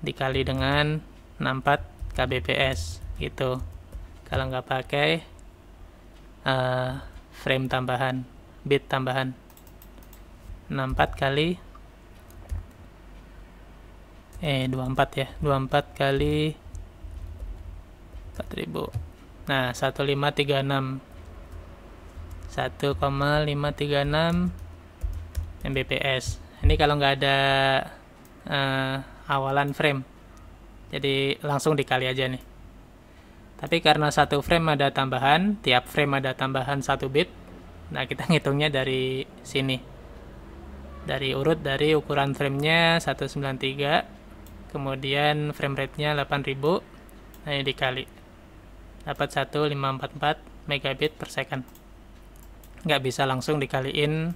A: dikali dengan 64 kbps gitu kalau nggak pakai uh, frame tambahan, bit tambahan. 64 kali eh 24 ya, 24 kali 4000. Nah, 1536 1,536 Mbps. Ini kalau nggak ada uh, awalan frame. Jadi langsung dikali aja nih. Tapi karena satu frame ada tambahan, tiap frame ada tambahan satu bit. Nah, kita ngitungnya dari sini. Dari urut dari ukuran framenya 193, kemudian frame rate-nya 8000, nah ini dikali. Dapat 1544 megabit per second. Nggak bisa langsung dikaliin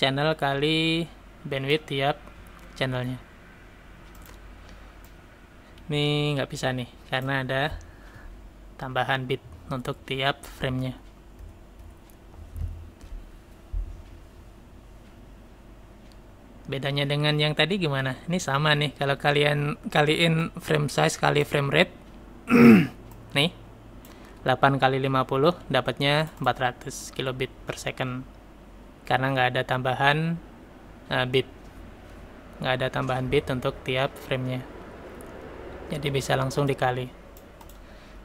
A: channel kali bandwidth tiap channelnya. Ini nggak bisa nih, karena ada tambahan bit untuk tiap framenya bedanya dengan yang tadi gimana ini sama nih kalau kalian kaliin frame size kali frame rate nih 8 kali 50 dapatnya 400 kilobit per second karena nggak ada tambahan uh, bit nggak ada tambahan bit untuk tiap framenya jadi bisa langsung dikali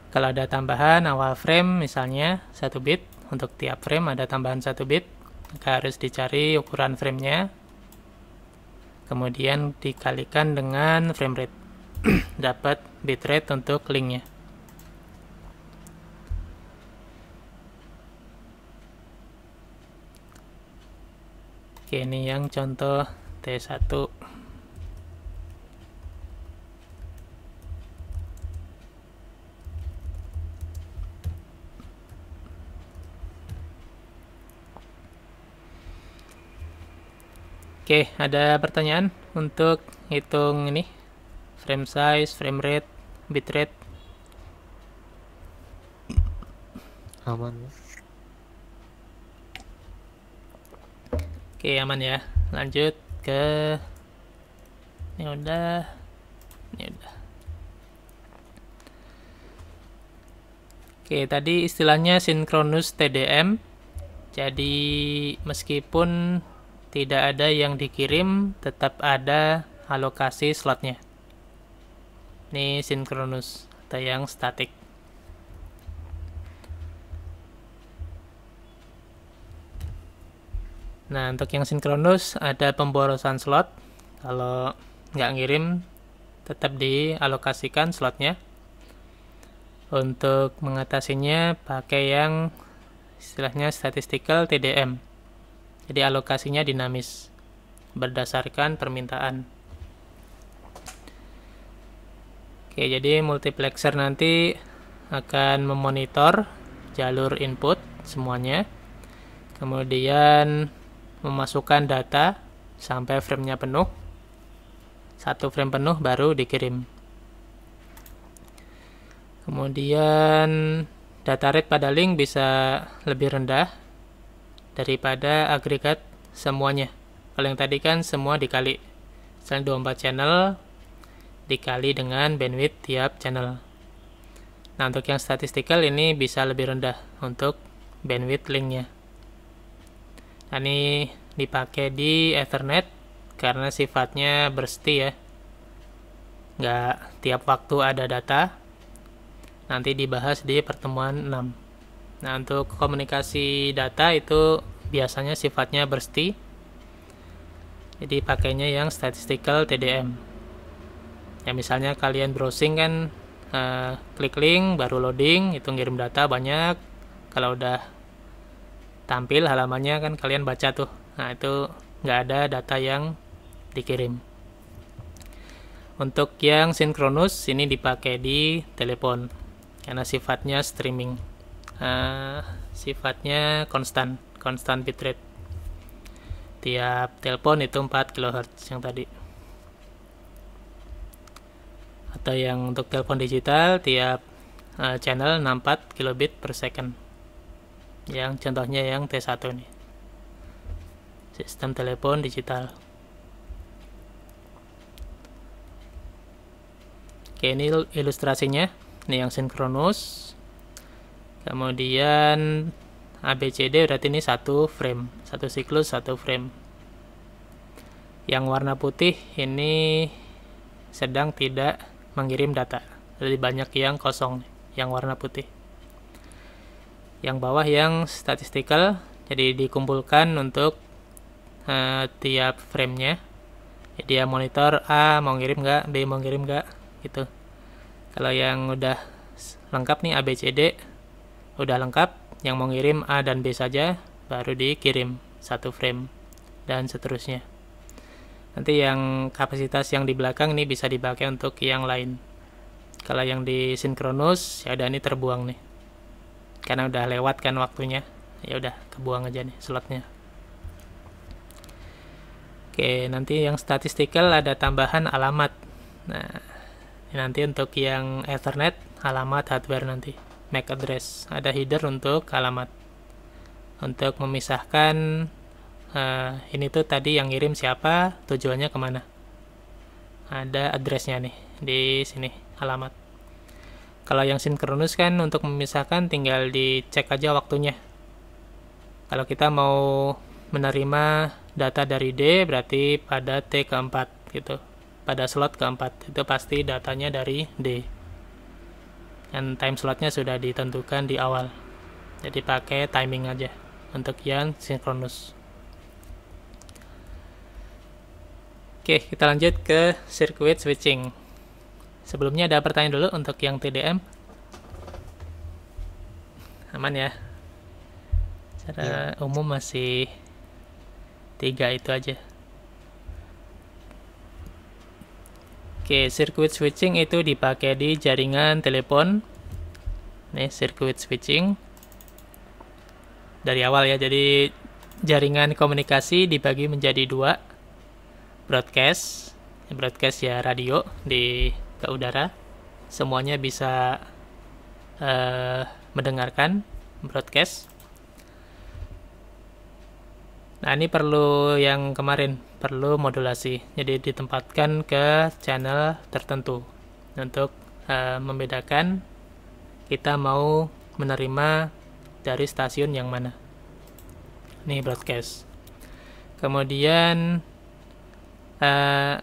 A: kalau ada tambahan awal frame misalnya satu bit, untuk tiap frame ada tambahan satu bit, maka harus dicari ukuran framenya. Kemudian dikalikan dengan frame rate. Dapat bitrate untuk linknya. Oke, ini yang contoh T1 Oke, ada pertanyaan untuk hitung ini frame size, frame rate, bitrate. Aman. Ya? Oke, aman ya. Lanjut ke ini udah. Ini udah. Oke, tadi istilahnya synchronous TDM. Jadi meskipun tidak ada yang dikirim, tetap ada alokasi slotnya. Ini sinkronus atau yang statik. Nah, untuk yang sinkronus ada pemborosan slot. Kalau nggak ngirim, tetap dialokasikan slotnya. Untuk mengatasinya pakai yang istilahnya statistical TDM. Jadi alokasinya dinamis berdasarkan permintaan. Oke, jadi multiplexer nanti akan memonitor jalur input semuanya. Kemudian memasukkan data sampai framenya penuh. Satu frame penuh baru dikirim. Kemudian data rate pada link bisa lebih rendah daripada agregat semuanya. Kalau yang tadi kan semua dikali. Misalnya 24 channel dikali dengan bandwidth tiap channel. Nah, untuk yang statistical ini bisa lebih rendah untuk bandwidth linknya. Nah, ini dipakai di Ethernet karena sifatnya bersti ya. Nggak tiap waktu ada data. Nanti dibahas di pertemuan 6. Nah, untuk komunikasi data itu biasanya sifatnya bersti. Jadi pakainya yang statistical TDM. Ya misalnya kalian browsing kan eh, klik link baru loading itu ngirim data banyak. Kalau udah tampil halamannya kan kalian baca tuh. Nah, itu nggak ada data yang dikirim. Untuk yang sinkronus ini dipakai di telepon karena sifatnya streaming. Eh, sifatnya konstan konstan bitrate tiap telepon itu 4 kHz yang tadi atau yang untuk telepon digital tiap uh, channel 64 kilobit per second yang contohnya yang T1 ini. sistem telepon digital oke ini ilustrasinya ini yang sinkronus kemudian ABCD berarti ini satu frame satu siklus satu frame yang warna putih ini sedang tidak mengirim data jadi banyak yang kosong yang warna putih yang bawah yang statistical jadi dikumpulkan untuk uh, tiap framenya jadi ya monitor A mau ngirim nggak B mau ngirim nggak gitu kalau yang udah lengkap nih ABCD udah lengkap yang mau ngirim A dan B saja baru dikirim satu frame dan seterusnya nanti yang kapasitas yang di belakang ini bisa dipakai untuk yang lain kalau yang di sinkronus ya udah ini terbuang nih karena udah lewat kan waktunya ya udah kebuang aja nih slotnya oke nanti yang statistical ada tambahan alamat nah ini nanti untuk yang ethernet alamat hardware nanti MAC address. Ada header untuk alamat. Untuk memisahkan uh, ini tuh tadi yang ngirim siapa, tujuannya kemana. Ada addressnya nih di sini alamat. Kalau yang sinkronus kan untuk memisahkan tinggal dicek aja waktunya. Kalau kita mau menerima data dari D berarti pada T keempat gitu. Pada slot keempat itu pasti datanya dari D dan time slotnya sudah ditentukan di awal jadi pakai timing aja untuk yang sinkronus oke kita lanjut ke circuit switching sebelumnya ada pertanyaan dulu untuk yang TDM aman ya Cara ya. umum masih tiga itu aja Oke, circuit switching itu dipakai di jaringan telepon. Nih, circuit switching. Dari awal ya, jadi jaringan komunikasi dibagi menjadi dua. Broadcast, broadcast ya radio di ke udara. Semuanya bisa uh, mendengarkan broadcast. Nah, ini perlu yang kemarin perlu modulasi. Jadi ditempatkan ke channel tertentu untuk uh, membedakan kita mau menerima dari stasiun yang mana. Ini broadcast. Kemudian uh,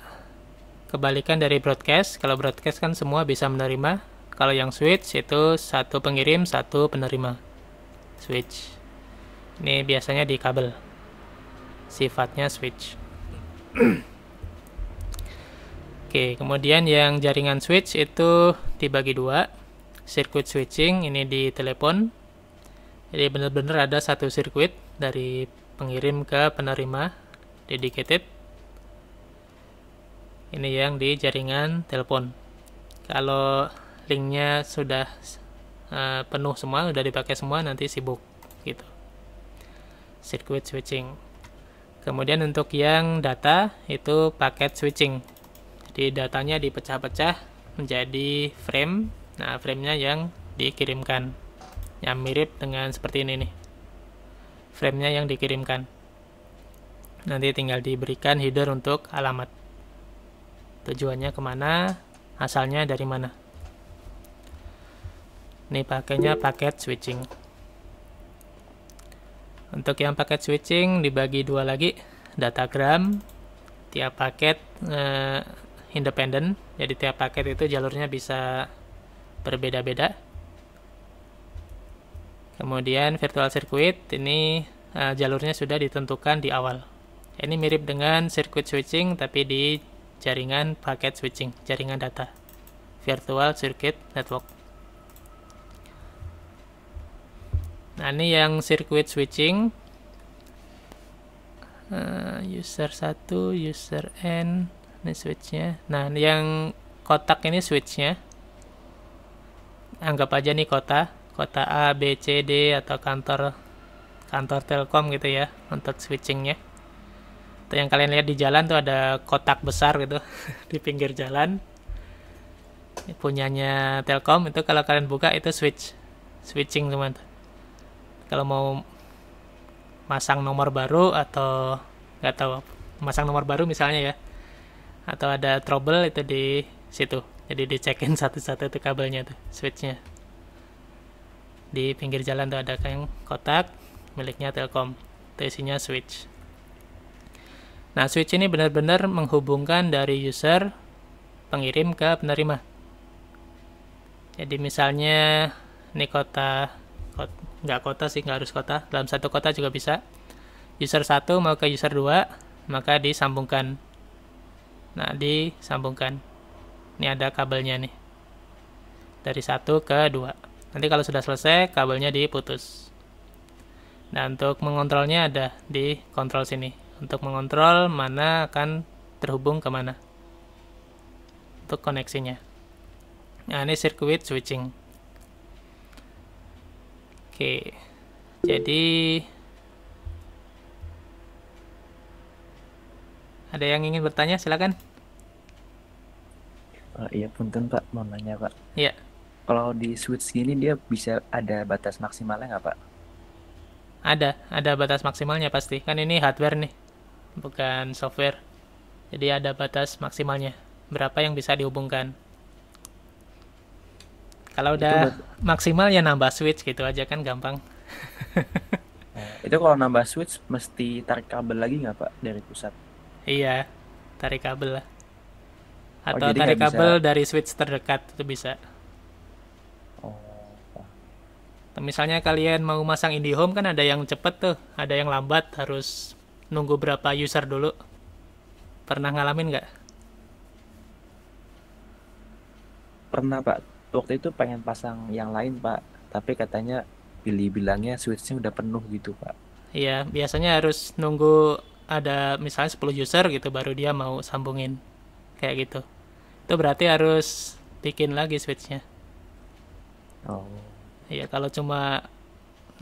A: kebalikan dari broadcast. Kalau broadcast kan semua bisa menerima. Kalau yang switch itu satu pengirim, satu penerima. Switch. Ini biasanya di kabel. Sifatnya switch. Oke, kemudian yang jaringan switch itu dibagi dua. circuit switching ini di telepon. Jadi benar-benar ada satu sirkuit dari pengirim ke penerima dedicated. Ini yang di jaringan telepon. Kalau linknya sudah uh, penuh semua, sudah dipakai semua, nanti sibuk gitu. circuit switching. Kemudian untuk yang data itu paket switching. Jadi datanya dipecah-pecah menjadi frame. Nah, framenya yang dikirimkan. Yang mirip dengan seperti ini nih. Framenya yang dikirimkan. Nanti tinggal diberikan header untuk alamat. Tujuannya kemana, asalnya dari mana. Ini pakainya paket switching. Untuk yang paket switching dibagi dua lagi, datagram tiap paket uh, independen. Jadi tiap paket itu jalurnya bisa berbeda-beda. Kemudian virtual circuit ini uh, jalurnya sudah ditentukan di awal. Ini mirip dengan circuit switching tapi di jaringan paket switching, jaringan data. Virtual circuit network. Nah, ini yang circuit switching. Uh, user 1, user N, ini switchnya. Nah, yang kotak ini switchnya. Anggap aja nih kota, kota A, B, C, D atau kantor kantor Telkom gitu ya untuk switchingnya. Tuh yang kalian lihat di jalan tuh ada kotak besar gitu di pinggir jalan. Ini Punyanya Telkom itu kalau kalian buka itu switch switching teman kalau mau masang nomor baru atau nggak tahu masang nomor baru misalnya ya atau ada trouble itu di situ jadi dicekin satu-satu itu kabelnya tuh switchnya di pinggir jalan tuh ada yang kotak miliknya Telkom itu isinya switch nah switch ini benar-benar menghubungkan dari user pengirim ke penerima jadi misalnya ini kota, kota nggak kota sih nggak harus kota dalam satu kota juga bisa user satu mau ke user 2 maka disambungkan nah disambungkan ini ada kabelnya nih dari satu ke dua nanti kalau sudah selesai kabelnya diputus nah untuk mengontrolnya ada di kontrol sini untuk mengontrol mana akan terhubung kemana untuk koneksinya nah ini circuit switching Oke. Jadi ada yang ingin bertanya silakan.
B: Oh, iya punten Pak, mau nanya Pak. Iya. Kalau di switch gini dia bisa ada batas maksimalnya nggak Pak?
A: Ada, ada batas maksimalnya pasti. Kan ini hardware nih, bukan software. Jadi ada batas maksimalnya. Berapa yang bisa dihubungkan?
B: Kalau udah itu
A: maksimal ya nambah switch gitu aja kan gampang.
B: Oh, itu kalau nambah switch mesti tarik kabel lagi nggak pak dari pusat?
A: Iya, tarik kabel lah. Oh, Atau oh, tarik kabel bisa... dari switch terdekat itu bisa. Oh. Misalnya kalian mau masang IndiHome kan ada yang cepet tuh, ada yang lambat harus nunggu berapa user dulu. Pernah ngalamin nggak?
B: Pernah pak, waktu itu pengen pasang yang lain pak tapi katanya pilih bilangnya switchnya udah penuh gitu pak iya biasanya harus nunggu ada misalnya 10
A: user gitu baru dia mau sambungin kayak gitu itu berarti harus bikin lagi switchnya oh iya kalau cuma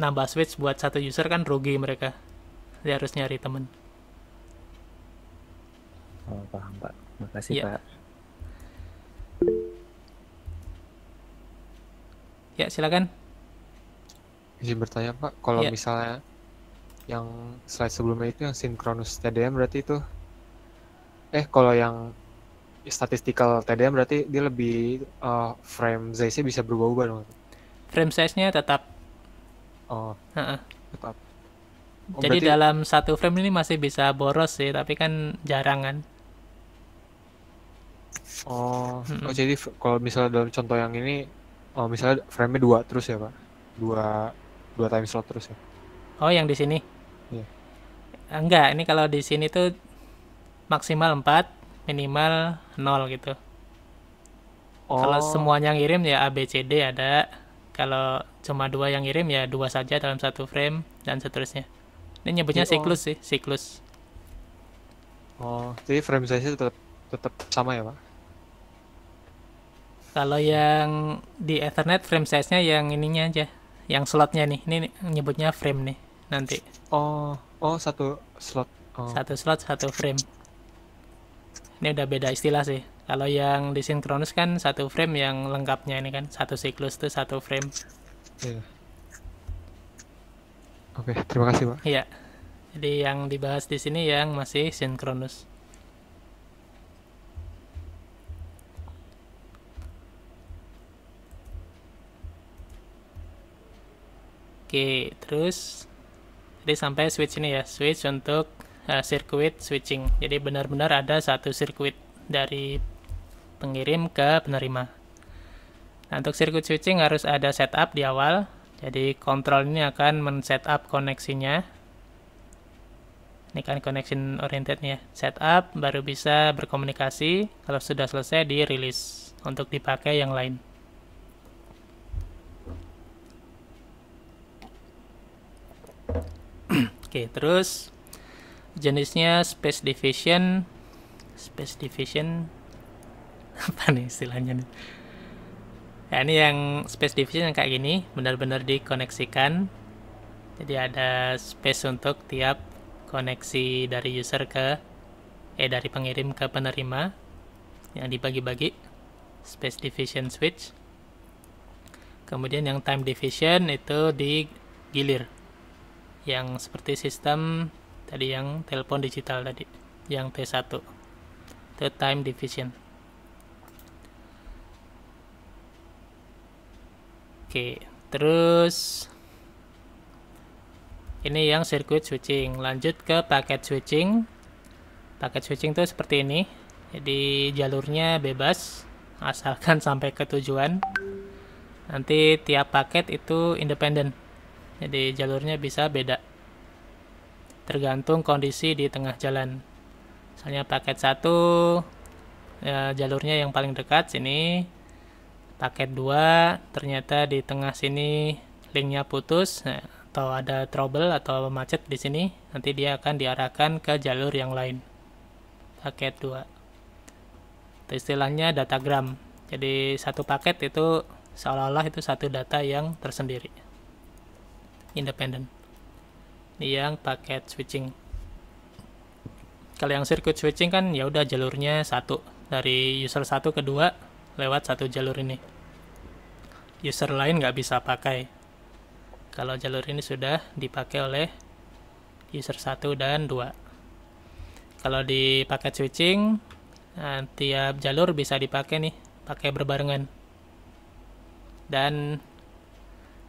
A: nambah switch buat satu user kan rugi mereka dia harus nyari temen
B: oh paham pak makasih ya. pak
A: Ya, silakan.
C: Izin bertanya, Pak. Kalau ya. misalnya yang slide sebelumnya itu yang sinkronus TDM berarti itu eh kalau yang statistical TDM berarti dia lebih uh, frame size-nya bisa berubah-ubah dong.
A: Frame size-nya tetap. Oh. Uh -uh. Tetap. Oh, Jadi berarti... dalam satu frame ini masih bisa boros sih, tapi kan jarang kan.
C: Oh, oh jadi kalau misalnya dalam contoh yang ini Oh, misalnya frame-nya dua terus ya, Pak? Dua dua time slot terus ya? Oh, yang di sini? Iya.
A: Yeah. Enggak, ini kalau di sini tuh maksimal 4, minimal 0 gitu.
C: Oh. Kalau semuanya
A: ngirim ya ABCD ada. Kalau cuma dua yang ngirim ya dua saja dalam satu frame dan seterusnya.
C: Ini nyebutnya iya, oh. siklus
A: sih, siklus.
C: Oh, jadi frame size tetap tetap sama ya, Pak?
A: Kalau yang di Ethernet frame size-nya yang ininya aja, yang slotnya nih. Ini nyebutnya frame nih nanti. Oh, oh satu slot. Oh. Satu slot satu frame. Ini udah beda istilah sih. Kalau yang disinkronus kan satu frame yang lengkapnya ini kan satu siklus tuh satu frame.
C: Yeah. Oke, okay, terima kasih pak.
A: Iya. Jadi yang dibahas di sini yang masih sinkronus. Oke, terus jadi sampai switch ini ya, switch untuk uh, switching. Jadi benar-benar ada satu sirkuit dari pengirim ke penerima. Nah, untuk sirkuit switching harus ada setup di awal. Jadi kontrol ini akan men-setup koneksinya. Ini kan connection oriented nih ya. Setup baru bisa berkomunikasi. Kalau sudah selesai dirilis untuk dipakai yang lain. Oke, terus jenisnya space division space division apa nih istilahnya nih? Ya, ini yang space division yang kayak gini, benar-benar dikoneksikan. Jadi ada space untuk tiap koneksi dari user ke eh dari pengirim ke penerima yang dibagi-bagi space division switch. Kemudian yang time division itu digilir yang seperti sistem tadi yang telepon digital tadi yang T1 the time division oke terus ini yang circuit switching lanjut ke paket switching paket switching itu seperti ini jadi jalurnya bebas asalkan sampai ke tujuan nanti tiap paket itu independen jadi jalurnya bisa beda tergantung kondisi di tengah jalan misalnya paket 1 ya, jalurnya yang paling dekat sini paket 2 ternyata di tengah sini linknya putus nah, atau ada trouble atau macet di sini nanti dia akan diarahkan ke jalur yang lain paket 2 itu istilahnya datagram jadi satu paket itu seolah-olah itu satu data yang tersendiri independen Ini yang paket switching kalau yang circuit switching kan ya udah jalurnya satu dari user satu ke dua lewat satu jalur ini user lain nggak bisa pakai kalau jalur ini sudah dipakai oleh user 1 dan 2 kalau di paket switching eh, tiap jalur bisa dipakai nih pakai berbarengan dan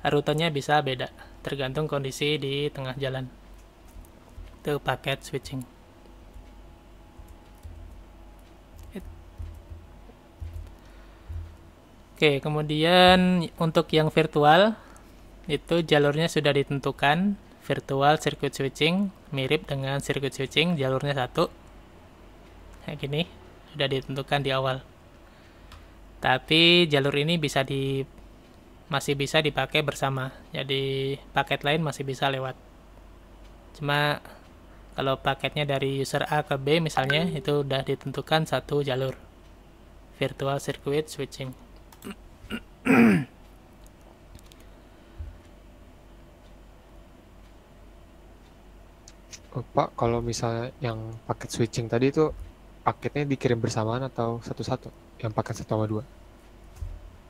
A: rutenya bisa beda tergantung kondisi di tengah jalan itu paket switching oke kemudian untuk yang virtual itu jalurnya sudah ditentukan virtual circuit switching mirip dengan circuit switching jalurnya satu kayak gini sudah ditentukan di awal tapi jalur ini bisa di masih bisa dipakai bersama. Jadi paket lain masih bisa lewat. Cuma kalau paketnya dari user A ke B misalnya itu udah ditentukan satu jalur. Virtual circuit switching.
C: Oh, Pak, kalau misalnya yang paket switching tadi itu paketnya dikirim bersamaan atau satu-satu? Yang paket satu sama dua?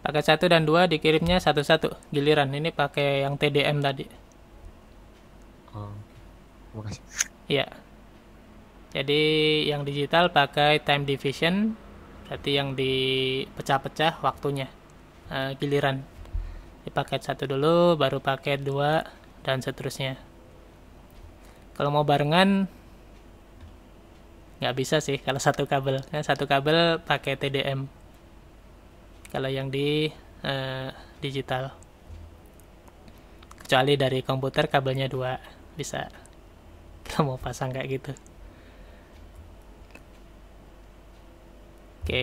A: pakai satu dan dua dikirimnya satu-satu giliran ini pakai yang TDM tadi
C: oh, kasih
A: iya jadi yang digital pakai time division berarti yang dipecah-pecah waktunya uh, giliran di paket satu dulu baru paket dua dan seterusnya kalau mau barengan nggak bisa sih kalau satu kabel kan satu kabel pakai TDM kalau yang di uh, digital kecuali dari komputer kabelnya dua bisa kita mau pasang kayak gitu oke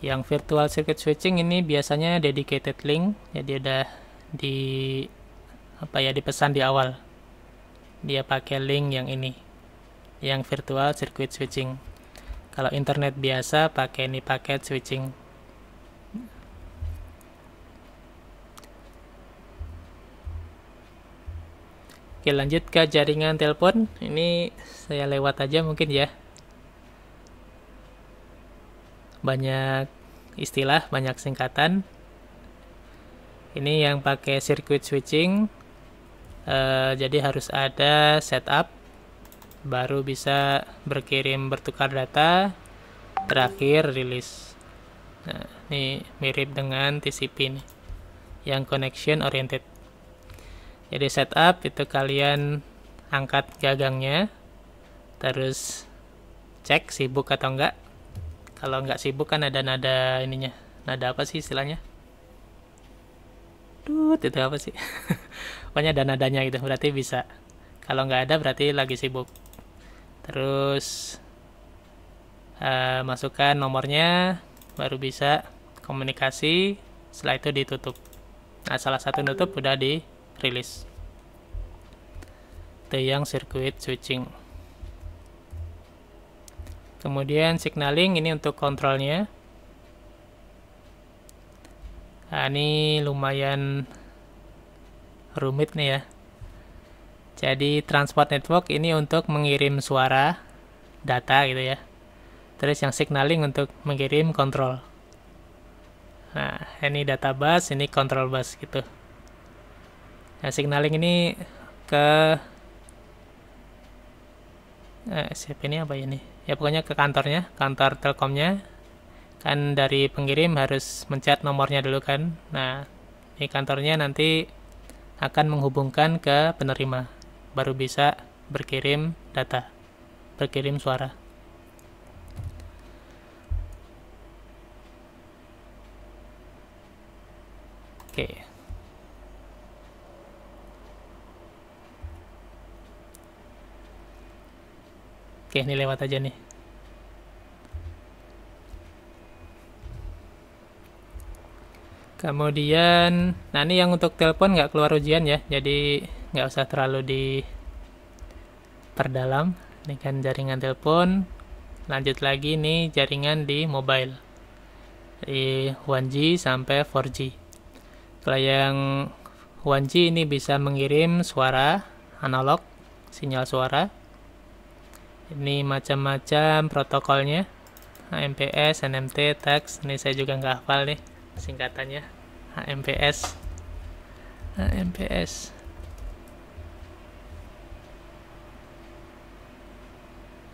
A: yang virtual circuit switching ini biasanya dedicated link jadi ada di apa ya dipesan di awal dia pakai link yang ini yang virtual circuit switching. Kalau internet biasa pakai ini paket switching. Oke lanjut ke jaringan telepon. Ini saya lewat aja mungkin ya. Banyak istilah, banyak singkatan. Ini yang pakai circuit switching. E, jadi harus ada setup baru bisa berkirim bertukar data terakhir rilis nah ini mirip dengan TCP ini yang connection oriented jadi setup itu kalian angkat gagangnya terus cek sibuk atau enggak kalau enggak sibuk kan ada nada ininya nada apa sih istilahnya tuh itu apa sih pokoknya ada nadanya gitu berarti bisa kalau nggak ada berarti lagi sibuk terus uh, masukkan nomornya baru bisa komunikasi setelah itu ditutup nah salah satu nutup udah dirilis itu yang circuit switching kemudian signaling ini untuk kontrolnya nah, ini lumayan rumit nih ya jadi transport network ini untuk mengirim suara data gitu ya. Terus yang signaling untuk mengirim kontrol. Nah, ini data bus, ini kontrol bus gitu. Nah, signaling ini ke eh, siapa ini apa ini? Ya pokoknya ke kantornya, kantor Telkomnya. Kan dari pengirim harus mencet nomornya dulu kan. Nah, ini kantornya nanti akan menghubungkan ke penerima baru bisa berkirim data, berkirim suara. Oke. Oke, ini lewat aja nih. Kemudian, nah ini yang untuk telepon nggak keluar ujian ya, jadi nggak usah terlalu di perdalam ini kan jaringan telepon lanjut lagi ini jaringan di mobile dari 1G sampai 4G kalau yang 1G ini bisa mengirim suara analog sinyal suara ini macam-macam protokolnya HMPS, NMT, TAX ini saya juga nggak hafal nih singkatannya HMPS HMPS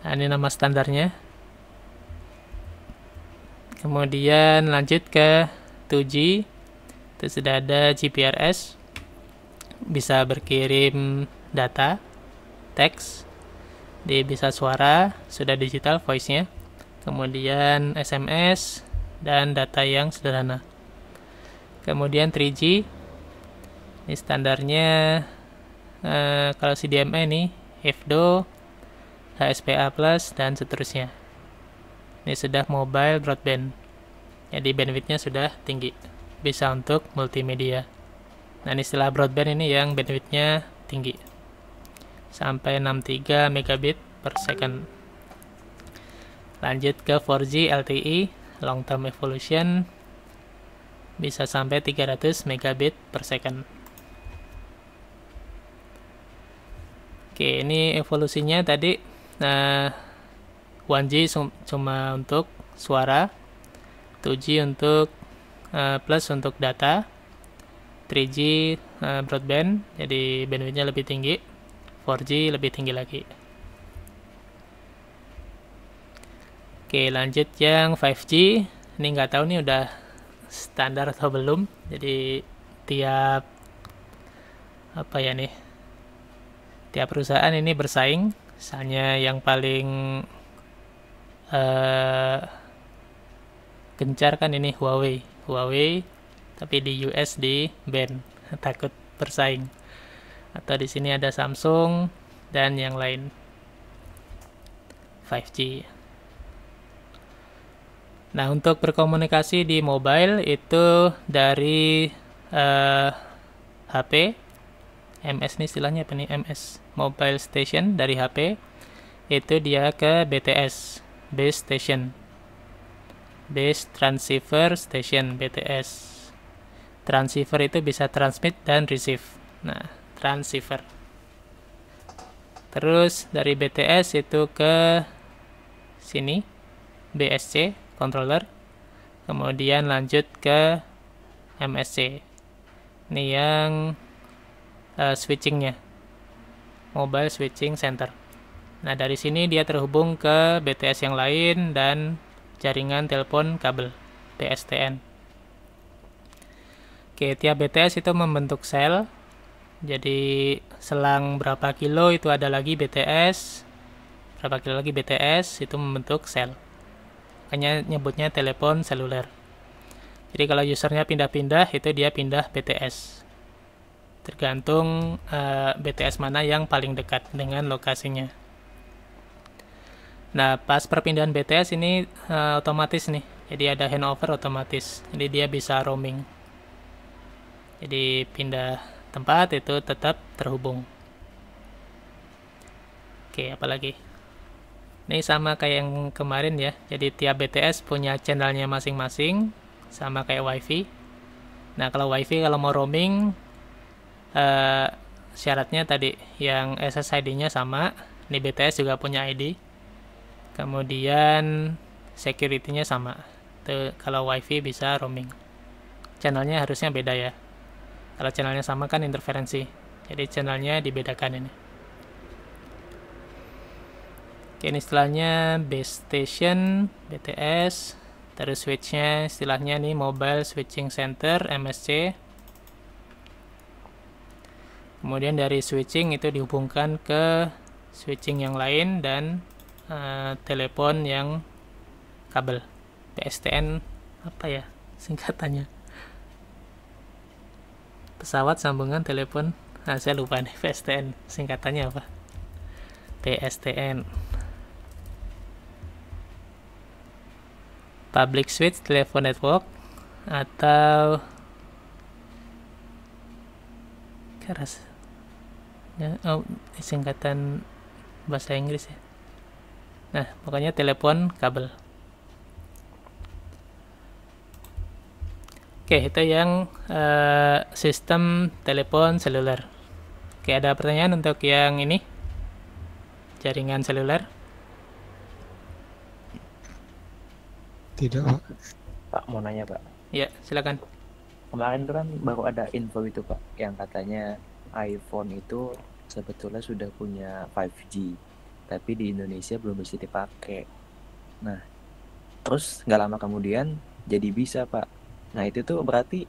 A: nah, ini nama standarnya kemudian lanjut ke 2G itu sudah ada GPRS bisa berkirim data teks di bisa suara sudah digital voice-nya kemudian SMS dan data yang sederhana kemudian 3G ini standarnya eh, kalau CDMA e nih EFDO HSPA Plus, dan seterusnya. Ini sudah mobile broadband. Jadi bandwidthnya sudah tinggi. Bisa untuk multimedia. Nah ini istilah broadband ini yang bandwidthnya tinggi. Sampai 63 megabit per second. Lanjut ke 4G LTE, long term evolution, bisa sampai 300 megabit per second. Oke, ini evolusinya tadi Nah, 1G cuma untuk suara, 2G untuk uh, plus untuk data, 3G uh, eh, broadband, jadi bandwidthnya lebih tinggi, 4G lebih tinggi lagi. Oke, lanjut yang 5G. Ini nggak tahu nih udah standar atau belum. Jadi tiap apa ya nih? Tiap perusahaan ini bersaing misalnya yang paling uh, gencar kan ini Huawei Huawei tapi di US di band takut bersaing atau di sini ada Samsung dan yang lain 5G Nah, untuk berkomunikasi di mobile itu dari uh, eh, HP. MS nih istilahnya apa nih? MS mobile station dari HP itu dia ke BTS base station base transceiver station BTS transceiver itu bisa transmit dan receive nah transceiver terus dari BTS itu ke sini BSC controller kemudian lanjut ke MSC ini yang uh, switchingnya Mobile Switching Center. Nah, dari sini dia terhubung ke BTS yang lain dan jaringan telepon kabel PSTN. Oke, tiap BTS itu membentuk sel. Jadi selang berapa kilo itu ada lagi BTS, berapa kilo lagi BTS itu membentuk sel. Makanya nyebutnya telepon seluler. Jadi kalau usernya pindah-pindah itu dia pindah BTS tergantung uh, eh, BTS mana yang paling dekat dengan lokasinya. Nah, pas perpindahan BTS ini uh, otomatis nih, jadi ada handover otomatis, jadi dia bisa roaming. Jadi pindah tempat itu tetap terhubung. Oke, apalagi? Ini sama kayak yang kemarin ya, jadi tiap BTS punya channelnya masing-masing, sama kayak WiFi. Nah, kalau WiFi kalau mau roaming Eh, syaratnya tadi yang SSID-nya sama di BTS juga punya ID kemudian security-nya sama Tuh, kalau wifi bisa roaming channelnya harusnya beda ya kalau channelnya sama kan interferensi jadi channelnya dibedakan ini Oke, ini istilahnya base station, BTS, terus switchnya istilahnya nih mobile switching center, MSC, kemudian dari switching itu dihubungkan ke switching yang lain dan uh, telepon yang kabel PSTN apa ya singkatannya pesawat sambungan telepon nah saya lupa nih PSTN singkatannya apa PSTN public switch telepon network atau keras ya oh, singkatan bahasa Inggris ya nah pokoknya telepon kabel oke itu yang uh, sistem telepon seluler oke ada pertanyaan untuk yang ini jaringan seluler
B: tidak pak pak mau nanya pak ya silakan kemarin itu kan baru ada info itu pak yang katanya iPhone itu sebetulnya sudah punya 5G tapi di Indonesia belum bisa dipakai nah terus nggak lama kemudian jadi bisa pak nah itu tuh berarti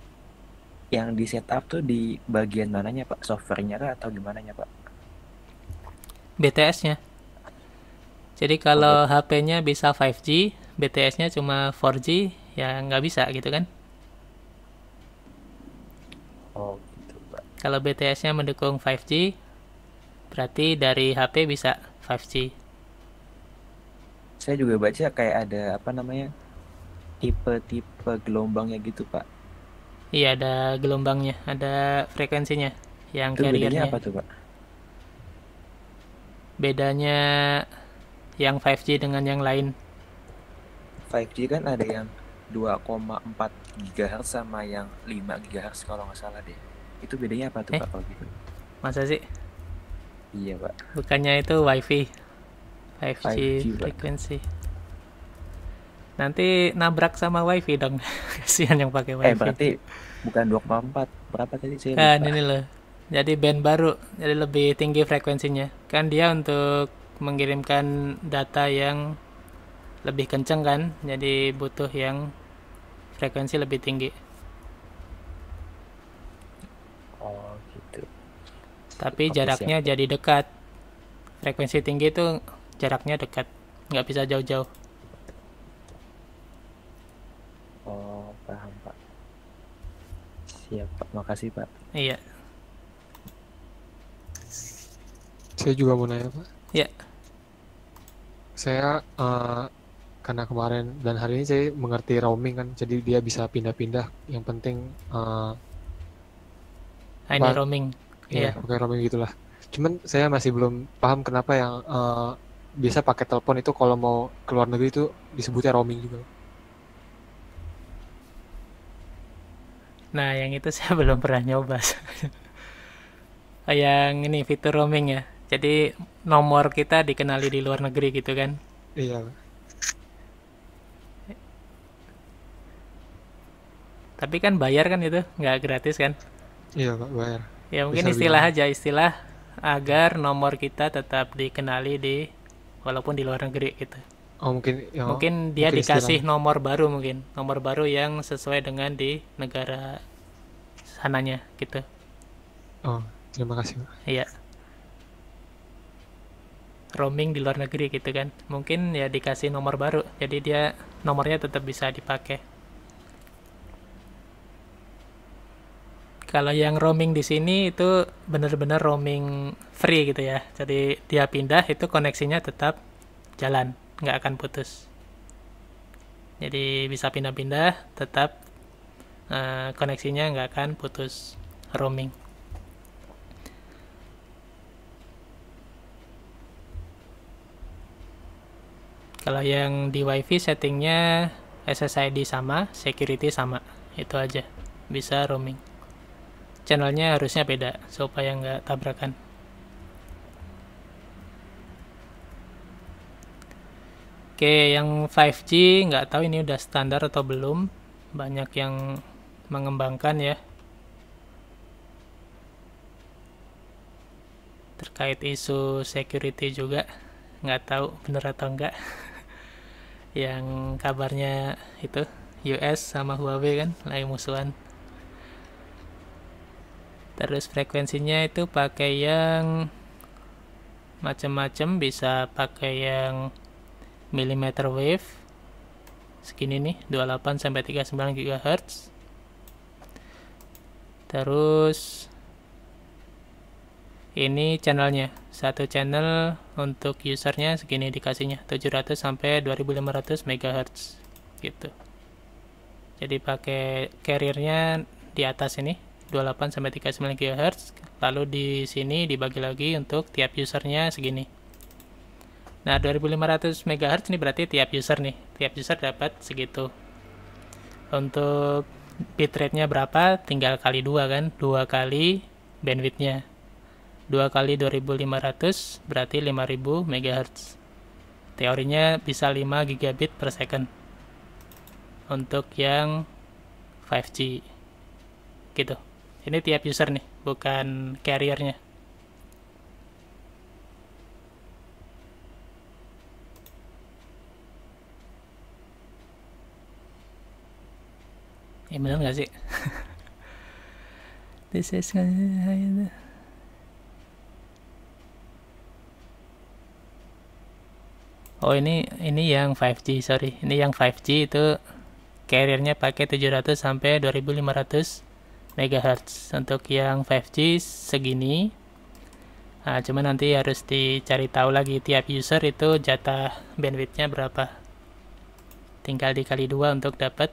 B: yang di setup tuh di bagian mananya pak softwarenya kah atau gimana ya pak
A: BTS-nya jadi kalau oh. HP-nya bisa 5G BTS-nya cuma 4G ya nggak bisa gitu kan oh gitu pak kalau BTS-nya mendukung 5G Berarti dari HP bisa 5G.
B: Saya juga baca kayak ada apa namanya? tipe-tipe gelombangnya gitu, Pak.
A: Iya, ada gelombangnya, ada frekuensinya yang Itu bedanya apa tuh, Pak? Bedanya yang 5G dengan yang
B: lain. 5G kan ada yang 2,4 GHz sama yang 5 GHz kalau nggak salah deh. Itu bedanya apa tuh, eh? Pak, kalau gitu? Masa sih? Iya pak.
A: Bukannya itu wifi, 5G, 5G frekuensi. Pak. Nanti nabrak sama wifi dong. Kasihan yang pakai eh, wifi. Eh berarti
B: bukan 24, berapa tadi sih? Kan ini
A: loh. Jadi band baru, jadi lebih tinggi frekuensinya. Kan dia untuk mengirimkan data yang lebih kencang kan, jadi butuh yang frekuensi lebih tinggi.
B: tapi Oke, ya. jaraknya
A: siap. jadi dekat frekuensi tinggi itu jaraknya dekat nggak bisa jauh-jauh
B: oh paham pak siap pak makasih pak
A: iya
C: saya juga mau nanya pak Iya. saya uh, karena kemarin dan hari ini saya mengerti roaming kan jadi dia bisa pindah-pindah yang penting uh,
A: ini roaming Iya, yeah.
C: pakai roaming gitulah. Cuman saya masih belum paham kenapa yang uh, eh, biasa pakai telepon itu kalau mau keluar negeri itu disebutnya roaming juga.
A: Nah, yang itu saya belum pernah nyoba. yang ini fitur roaming ya. Jadi nomor kita dikenali di luar negeri gitu kan? Iya. Tapi kan bayar kan itu, nggak gratis kan?
C: Iya, Pak, bayar ya mungkin Bisa istilah
A: bilang. aja istilah agar nomor kita tetap dikenali di walaupun di luar negeri gitu oh mungkin ya, mungkin dia mungkin dikasih istilah. nomor baru mungkin nomor baru yang sesuai dengan di negara sananya gitu
C: oh terima kasih
A: iya roaming di luar negeri gitu kan mungkin ya dikasih nomor baru jadi dia nomornya tetap bisa dipakai Kalau yang roaming di sini itu benar-benar roaming free gitu ya. Jadi dia pindah itu koneksinya tetap jalan, nggak akan putus. Jadi bisa pindah-pindah, tetap uh, koneksinya nggak akan putus roaming. Kalau yang di WiFi settingnya SSID sama, security sama, itu aja. Bisa roaming channelnya harusnya beda supaya nggak tabrakan oke yang 5G nggak tahu ini udah standar atau belum banyak yang mengembangkan ya terkait isu security juga nggak tahu bener atau enggak yang kabarnya itu US sama Huawei kan lagi musuhan terus frekuensinya itu pakai yang macam-macam bisa pakai yang millimeter wave segini nih 28 sampai 39 GHz terus ini channelnya satu channel untuk usernya segini dikasihnya 700 sampai 2500 MHz gitu jadi pakai carriernya di atas ini 28 sampai 39 GHz lalu di sini dibagi lagi untuk tiap usernya segini nah 2500 MHz ini berarti tiap user nih tiap user dapat segitu untuk bitrate nya berapa tinggal kali dua kan dua kali bandwidthnya dua kali 2500 berarti 5000 MHz teorinya bisa 5 gigabit per second untuk yang 5G gitu ini tiap user nih, bukan carriernya. eh, bener gak sih? This is Oh ini ini yang 5G sorry ini yang 5G itu carriernya pakai 700 sampai 2500 MHz untuk yang 5G segini nah, cuman nanti harus dicari tahu lagi tiap user itu jatah bandwidthnya berapa tinggal dikali dua untuk dapat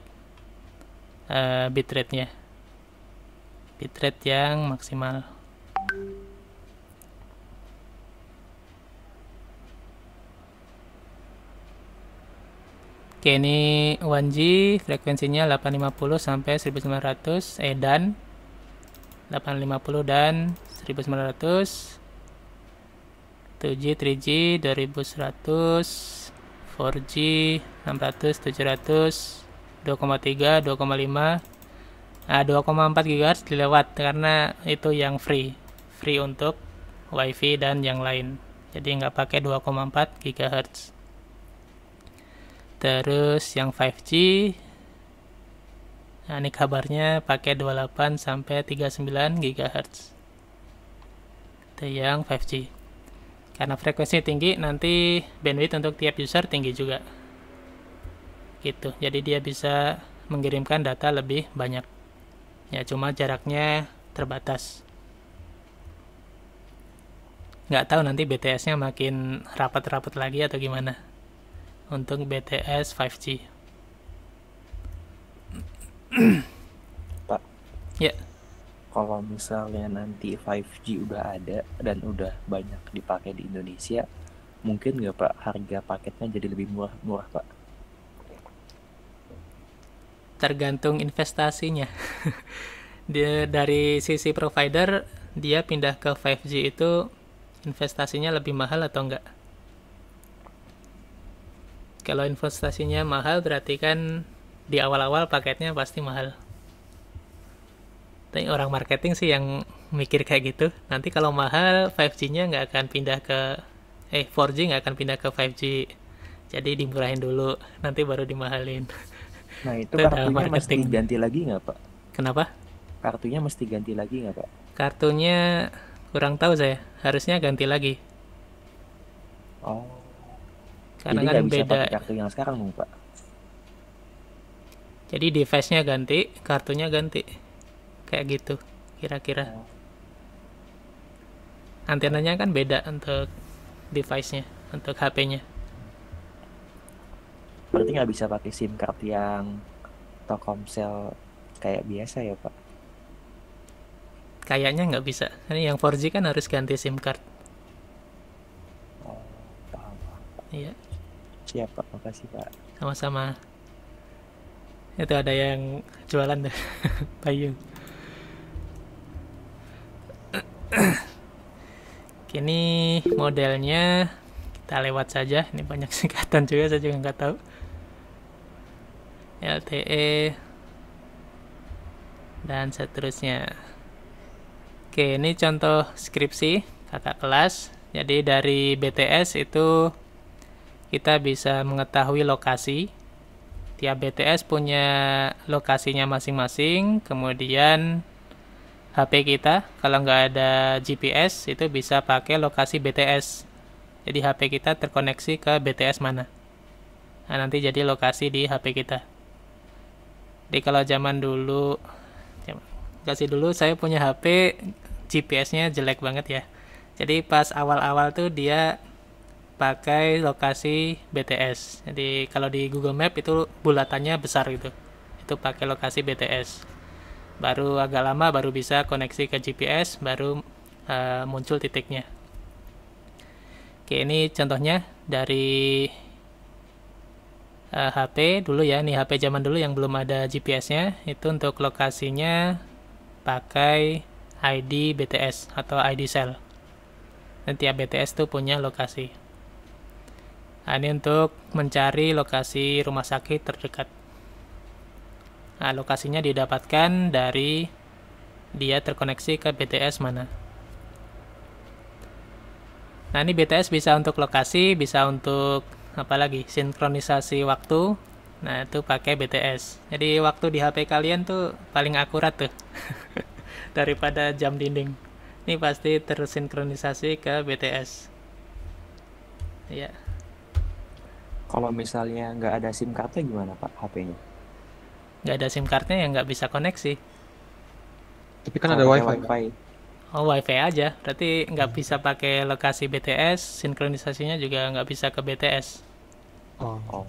A: uh, eh, bitrate nya bitrate yang maksimal Oke, ini 1G, frekuensinya 850 sampai 1900, eh dan 850 dan 1900. 2G, 3G, 2100, 4G, 600, 700, 2,3, 2,5, ah 2,4 GHz dilewat karena itu yang free, free untuk WiFi dan yang lain. Jadi nggak pakai 2,4 GHz terus yang 5G nah ini kabarnya pakai 28 sampai 39 GHz itu yang 5G karena frekuensi tinggi nanti bandwidth untuk tiap user tinggi juga gitu jadi dia bisa mengirimkan data lebih banyak ya cuma jaraknya terbatas nggak tahu nanti BTS-nya makin rapat-rapat lagi atau gimana untuk BTS 5G.
B: Pak. Ya. Yeah. Kalau misalnya nanti 5G udah ada dan udah banyak dipakai di Indonesia, mungkin nggak Pak harga paketnya jadi lebih murah murah Pak?
A: Tergantung investasinya. dia dari sisi provider dia pindah ke 5G itu investasinya lebih mahal atau enggak? kalau investasinya mahal berarti kan di awal-awal paketnya pasti mahal. Tapi orang marketing sih yang mikir kayak gitu. Nanti kalau mahal 5G-nya nggak akan pindah ke eh 4G nggak akan pindah ke 5G. Jadi dimurahin dulu, nanti baru dimahalin. Nah itu, itu kartunya mesti
B: ganti lagi nggak pak? Kenapa? Kartunya mesti ganti lagi nggak pak?
A: Kartunya kurang tahu saya, harusnya ganti lagi. Oh karena kan bisa beda. pakai kartu
B: yang sekarang dong, Pak.
A: Jadi device-nya ganti, kartunya ganti. Kayak gitu, kira-kira. Oh. Antenanya kan beda untuk device-nya, untuk HP-nya.
B: Berarti nggak bisa pakai SIM card yang Telkomsel kayak biasa ya, Pak?
A: Kayaknya nggak bisa. Ini yang 4G kan harus ganti SIM card. Oh, paham. Iya.
B: Siap Pak, makasih Pak.
A: Sama-sama. Itu ada yang jualan deh, payung. Kini modelnya kita lewat saja. Ini banyak singkatan juga, saya juga nggak tahu. LTE dan seterusnya. Oke, ini contoh skripsi kakak kelas. Jadi dari BTS itu kita bisa mengetahui lokasi. Tiap BTS punya lokasinya masing-masing, kemudian HP kita kalau nggak ada GPS itu bisa pakai lokasi BTS. Jadi HP kita terkoneksi ke BTS mana. Nah, nanti jadi lokasi di HP kita. Jadi kalau zaman dulu kasih dulu saya punya HP GPS-nya jelek banget ya. Jadi pas awal-awal tuh dia pakai lokasi BTS. Jadi kalau di Google Map itu bulatannya besar gitu. Itu pakai lokasi BTS. Baru agak lama baru bisa koneksi ke GPS, baru uh, muncul titiknya. Oke, ini contohnya dari uh, eh, HP dulu ya. Ini HP zaman dulu yang belum ada GPS-nya. Itu untuk lokasinya pakai ID BTS atau ID cell. Nanti ya, BTS tuh punya lokasi. Nah, ini untuk mencari lokasi rumah sakit terdekat. Nah, lokasinya didapatkan dari dia terkoneksi ke BTS mana. Nah, ini BTS bisa untuk lokasi, bisa untuk apa lagi? sinkronisasi waktu. Nah, itu pakai BTS. Jadi waktu di HP kalian tuh paling akurat tuh. Daripada jam dinding. Ini pasti tersinkronisasi ke BTS. Ya. Yeah.
B: Kalau misalnya nggak ada SIM cardnya gimana Pak HP-nya?
A: Nggak ada SIM cardnya ya nggak bisa koneksi.
C: Tapi kan ada wifi. wifi.
A: Oh wifi aja, berarti nggak bisa pakai lokasi BTS, sinkronisasinya juga nggak bisa ke BTS. Oh.
C: oh.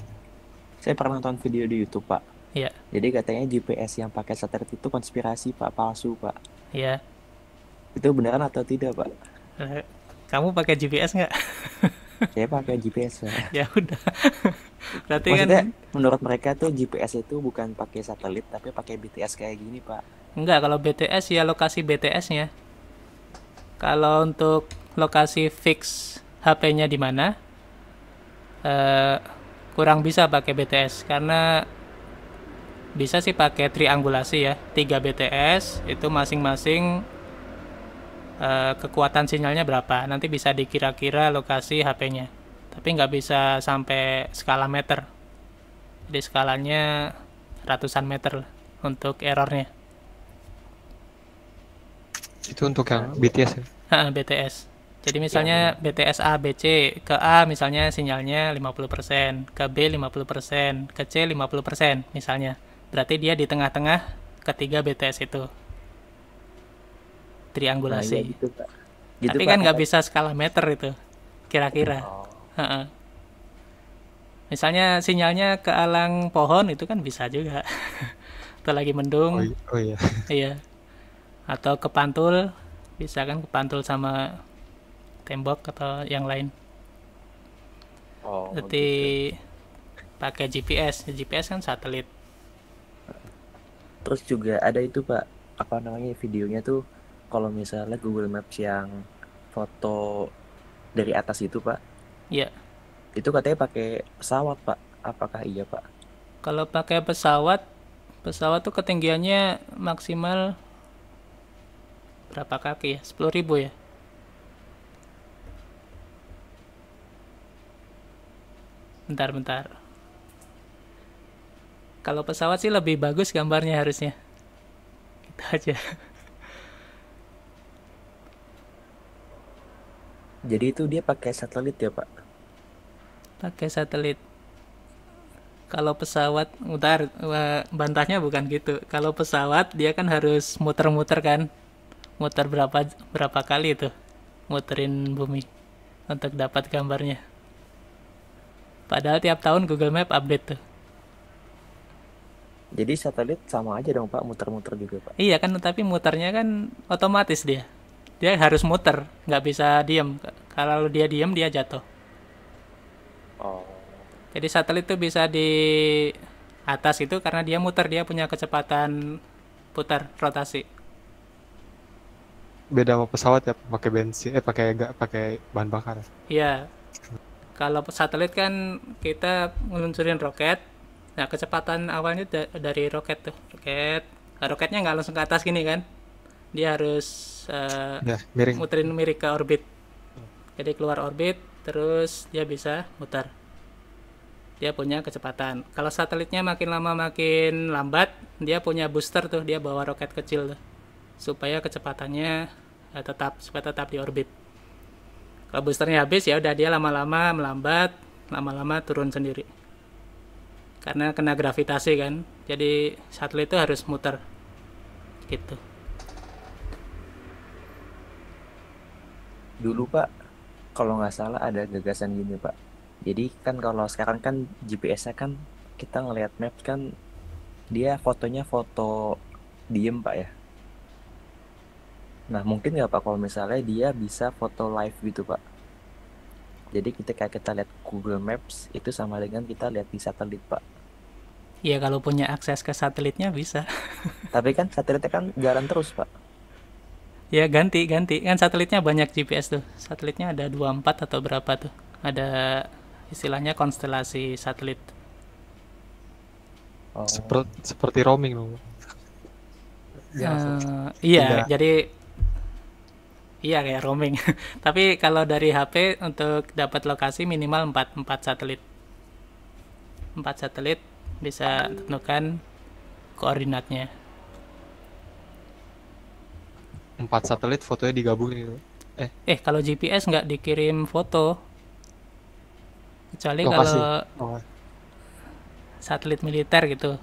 B: Saya pernah nonton video di YouTube Pak. Iya. Jadi katanya GPS yang pakai satelit itu konspirasi Pak, palsu Pak. Iya. Itu beneran atau tidak Pak? Eh, kamu pakai GPS nggak? saya pakai GPS ya ya udah berarti kan Maksudnya, kan menurut mereka tuh GPS itu bukan pakai satelit tapi pakai BTS kayak gini pak
A: enggak kalau BTS ya lokasi BTS-nya kalau untuk lokasi fix HP-nya di mana eh, kurang bisa pakai BTS karena bisa sih pakai triangulasi ya tiga BTS itu masing-masing Eh, kekuatan sinyalnya berapa nanti bisa dikira-kira lokasi HP-nya tapi nggak bisa sampai skala meter jadi skalanya ratusan meter untuk errornya
C: itu untuk yang nah, BTS ya?
A: BTS jadi misalnya ya. BTS A, B, C ke A misalnya sinyalnya 50%, ke B 50%, ke C 50% misalnya berarti dia di tengah-tengah ketiga BTS itu triangulasi. Nah, iya gitu, Gitu, Tapi kan nggak bisa skala meter itu, kira-kira. Oh. Misalnya sinyalnya ke alang pohon itu kan bisa juga. Atau lagi mendung. Oh, iya. oh iya. iya. Atau ke pantul, bisa kan ke pantul sama tembok atau yang lain.
C: Oh. Jadi
A: gitu. pakai GPS, GPS kan satelit.
B: Terus juga ada itu pak, apa namanya videonya tuh kalau misalnya Google Maps yang foto dari atas itu pak iya itu katanya pakai pesawat pak apakah iya pak
A: kalau pakai pesawat pesawat tuh ketinggiannya maksimal berapa kaki ya sepuluh ribu ya bentar bentar kalau pesawat sih lebih bagus gambarnya harusnya kita gitu aja
B: Jadi itu dia pakai satelit ya pak?
A: Pakai satelit. Kalau pesawat, mutar, eh, bantahnya bukan gitu. Kalau pesawat dia kan harus muter-muter kan, muter berapa berapa kali itu, muterin bumi untuk dapat gambarnya. Padahal tiap tahun Google Map update tuh.
B: Jadi satelit sama aja dong Pak, muter-muter juga Pak.
A: Iya kan, tapi muternya kan otomatis dia dia harus muter nggak bisa diem kalau dia diem dia jatuh oh. jadi satelit itu bisa di atas itu karena dia muter dia punya kecepatan putar rotasi
C: beda sama pesawat ya pakai bensin eh pakai enggak, pakai bahan bakar ya?
A: iya kalau satelit kan kita meluncurin roket nah kecepatan awalnya dari roket tuh roket nah, roketnya nggak langsung ke atas gini kan dia harus uh, nah, muterin miring ke orbit jadi keluar orbit terus dia bisa muter dia punya kecepatan kalau satelitnya makin lama makin lambat dia punya booster tuh dia bawa roket kecil tuh supaya kecepatannya uh, tetap supaya tetap di orbit kalau boosternya habis ya udah dia lama-lama melambat lama-lama turun sendiri karena kena gravitasi kan jadi satelit itu harus muter gitu
B: dulu Pak kalau nggak salah ada gagasan gini Pak. Jadi kan kalau sekarang kan GPS-nya kan kita ngelihat map kan dia fotonya foto diem Pak ya. Nah mungkin nggak Pak kalau misalnya dia bisa foto live gitu Pak. Jadi kita kayak kita lihat Google Maps itu sama dengan kita lihat di satelit Pak.
A: Iya kalau punya akses ke satelitnya bisa.
B: Tapi kan satelitnya kan jalan terus Pak
A: Ya ganti ganti kan satelitnya banyak GPS tuh. Satelitnya ada 24 atau berapa tuh. Ada istilahnya konstelasi satelit.
C: Oh. Seperti seperti roaming loh.
A: Ya, uh, iya, Tidak. jadi iya kayak roaming. Tapi kalau dari HP untuk dapat lokasi minimal 4 4 satelit. 4 satelit bisa tentukan koordinatnya
C: empat satelit fotonya digabungin gitu. Eh, eh
A: kalau GPS nggak dikirim foto. Kecuali kalau oh. satelit militer gitu.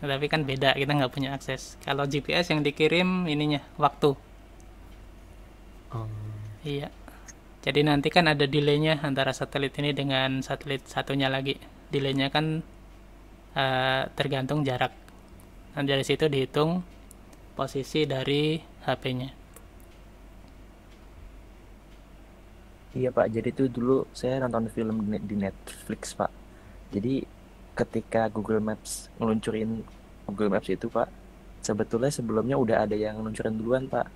A: Tapi kan beda, kita nggak punya akses. Kalau GPS yang dikirim ininya waktu. Oh Iya. Jadi nanti kan ada delaynya antara satelit ini dengan satelit satunya lagi. Delaynya kan uh, tergantung jarak. Nah, dari situ dihitung posisi dari HP-nya.
B: Iya Pak, jadi itu dulu saya nonton film di Netflix Pak. Jadi ketika Google Maps ngeluncurin Google Maps itu Pak, sebetulnya sebelumnya udah ada yang ngeluncurin duluan Pak.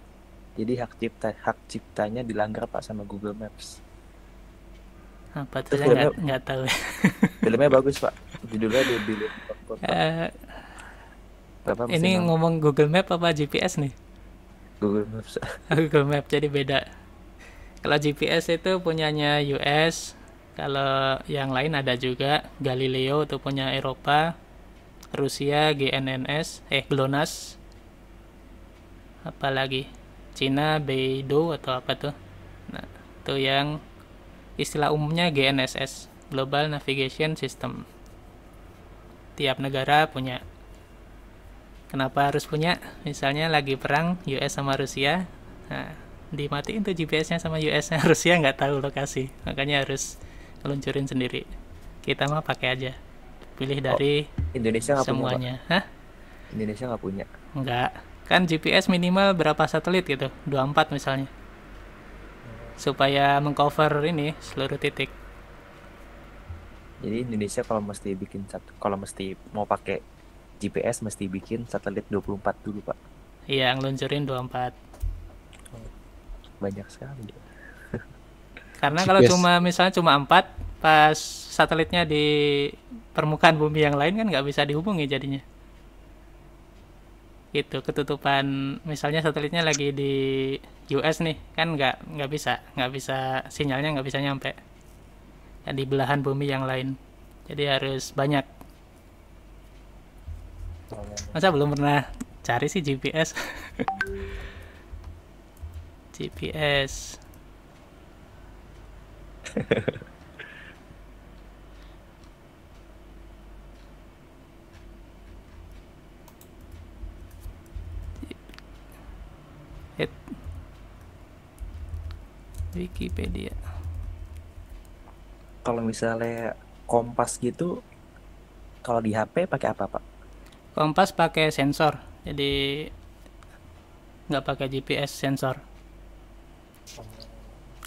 B: Jadi hak cipta hak ciptanya dilanggar Pak sama Google Maps.
A: Apa tuh saya nggak nggak tahu. Ya.
B: filmnya bagus Pak, judulnya The Billion eh, Bapak ini
A: ngomong Google Maps apa GPS nih? Google Maps Google Maps jadi beda kalau GPS itu punyanya US kalau yang lain ada juga Galileo itu punya Eropa Rusia GNNS eh GLONASS apalagi Cina Beidou atau apa tuh nah itu yang istilah umumnya GNSS Global Navigation System tiap negara punya Kenapa harus punya? Misalnya lagi perang US sama Rusia, nah, dimatiin tuh GPS-nya sama US-nya Rusia nggak tahu lokasi, makanya harus luncurin sendiri. Kita mah pakai aja, pilih oh, dari oh, Indonesia gak semuanya. Punya,
B: Hah? Indonesia nggak punya?
A: Nggak, kan GPS minimal berapa satelit gitu? 24 misalnya, supaya mengcover ini seluruh titik.
B: Jadi Indonesia kalau mesti bikin satu, kalau mesti mau pakai GPS mesti bikin satelit 24 dulu pak
A: iya ngeluncurin
B: 24 banyak sekali
A: karena kalau cuma misalnya cuma 4 pas satelitnya di permukaan bumi yang lain kan nggak bisa dihubungi jadinya gitu ketutupan misalnya satelitnya lagi di US nih kan nggak nggak bisa nggak bisa sinyalnya nggak bisa nyampe di belahan bumi yang lain jadi harus banyak masa belum pernah cari sih GPS GPS
B: It. Wikipedia kalau misalnya kompas gitu kalau di HP pakai apa pak
A: kompas pakai sensor jadi nggak pakai GPS sensor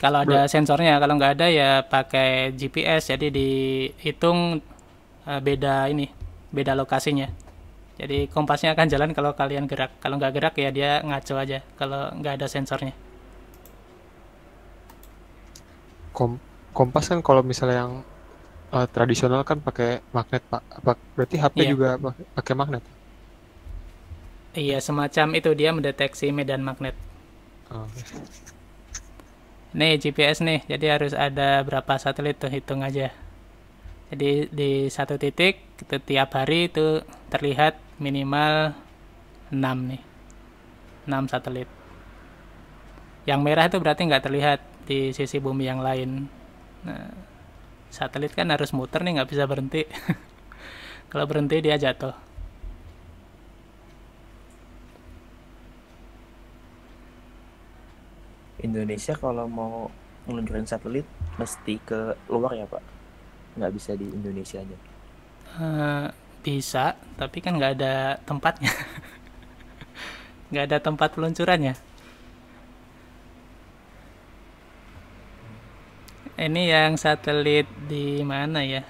A: kalau ada sensornya kalau nggak ada ya pakai GPS jadi dihitung eh, beda ini beda lokasinya jadi kompasnya akan jalan kalau kalian gerak kalau nggak gerak ya dia ngaco aja kalau nggak ada sensornya
C: Kom kompas kan kalau misalnya yang uh, tradisional kan pakai magnet pak apa berarti HP yeah. juga pakai magnet
A: iya semacam itu dia mendeteksi medan magnet oh. nih GPS nih jadi harus ada berapa satelit tuh hitung aja jadi di satu titik itu tiap hari itu terlihat minimal 6 nih 6 satelit yang merah itu berarti nggak terlihat di sisi bumi yang lain nah satelit kan harus muter nih nggak bisa berhenti kalau berhenti dia jatuh
B: Indonesia kalau mau meluncurkan satelit mesti ke luar ya pak nggak bisa di Indonesia aja
A: uh, bisa tapi kan nggak ada tempatnya nggak ada tempat peluncurannya ini yang satelit di mana ya?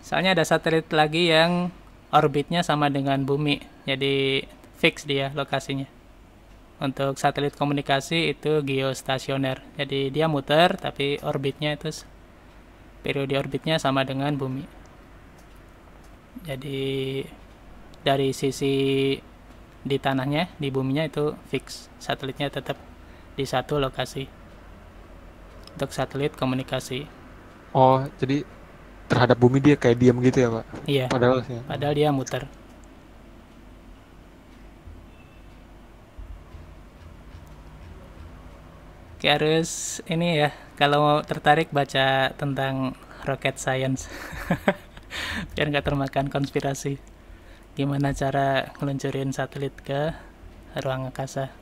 A: Soalnya ada satelit lagi yang orbitnya sama dengan bumi. Jadi fix dia lokasinya. Untuk satelit komunikasi itu geostasioner. Jadi dia muter tapi orbitnya itu periode orbitnya sama dengan bumi. Jadi dari sisi di tanahnya, di buminya itu fix. Satelitnya tetap di satu lokasi untuk satelit komunikasi.
C: Oh, jadi terhadap bumi dia kayak diam gitu ya, Pak? Iya. Padahal sih.
A: Padahal dia muter. Oke, harus ini ya. Kalau mau tertarik baca tentang rocket science. Biar nggak termakan konspirasi. Gimana cara ngeluncurin satelit ke ruang angkasa?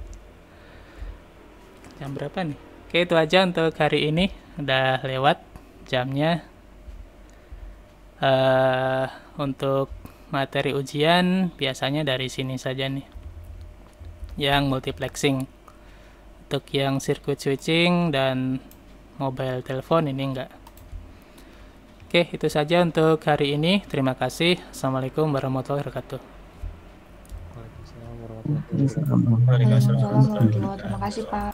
A: Jam berapa nih? Oke, itu aja untuk hari ini. Udah lewat jamnya. Uh, untuk materi ujian biasanya dari sini saja nih. Yang multiplexing. Untuk yang circuit switching dan mobile telepon ini enggak. Oke, itu saja untuk hari ini. Terima kasih. Assalamualaikum warahmatullahi wabarakatuh.
C: Waalaikumsalam warahmatullahi wabarakatuh. Terima kasih, Pak.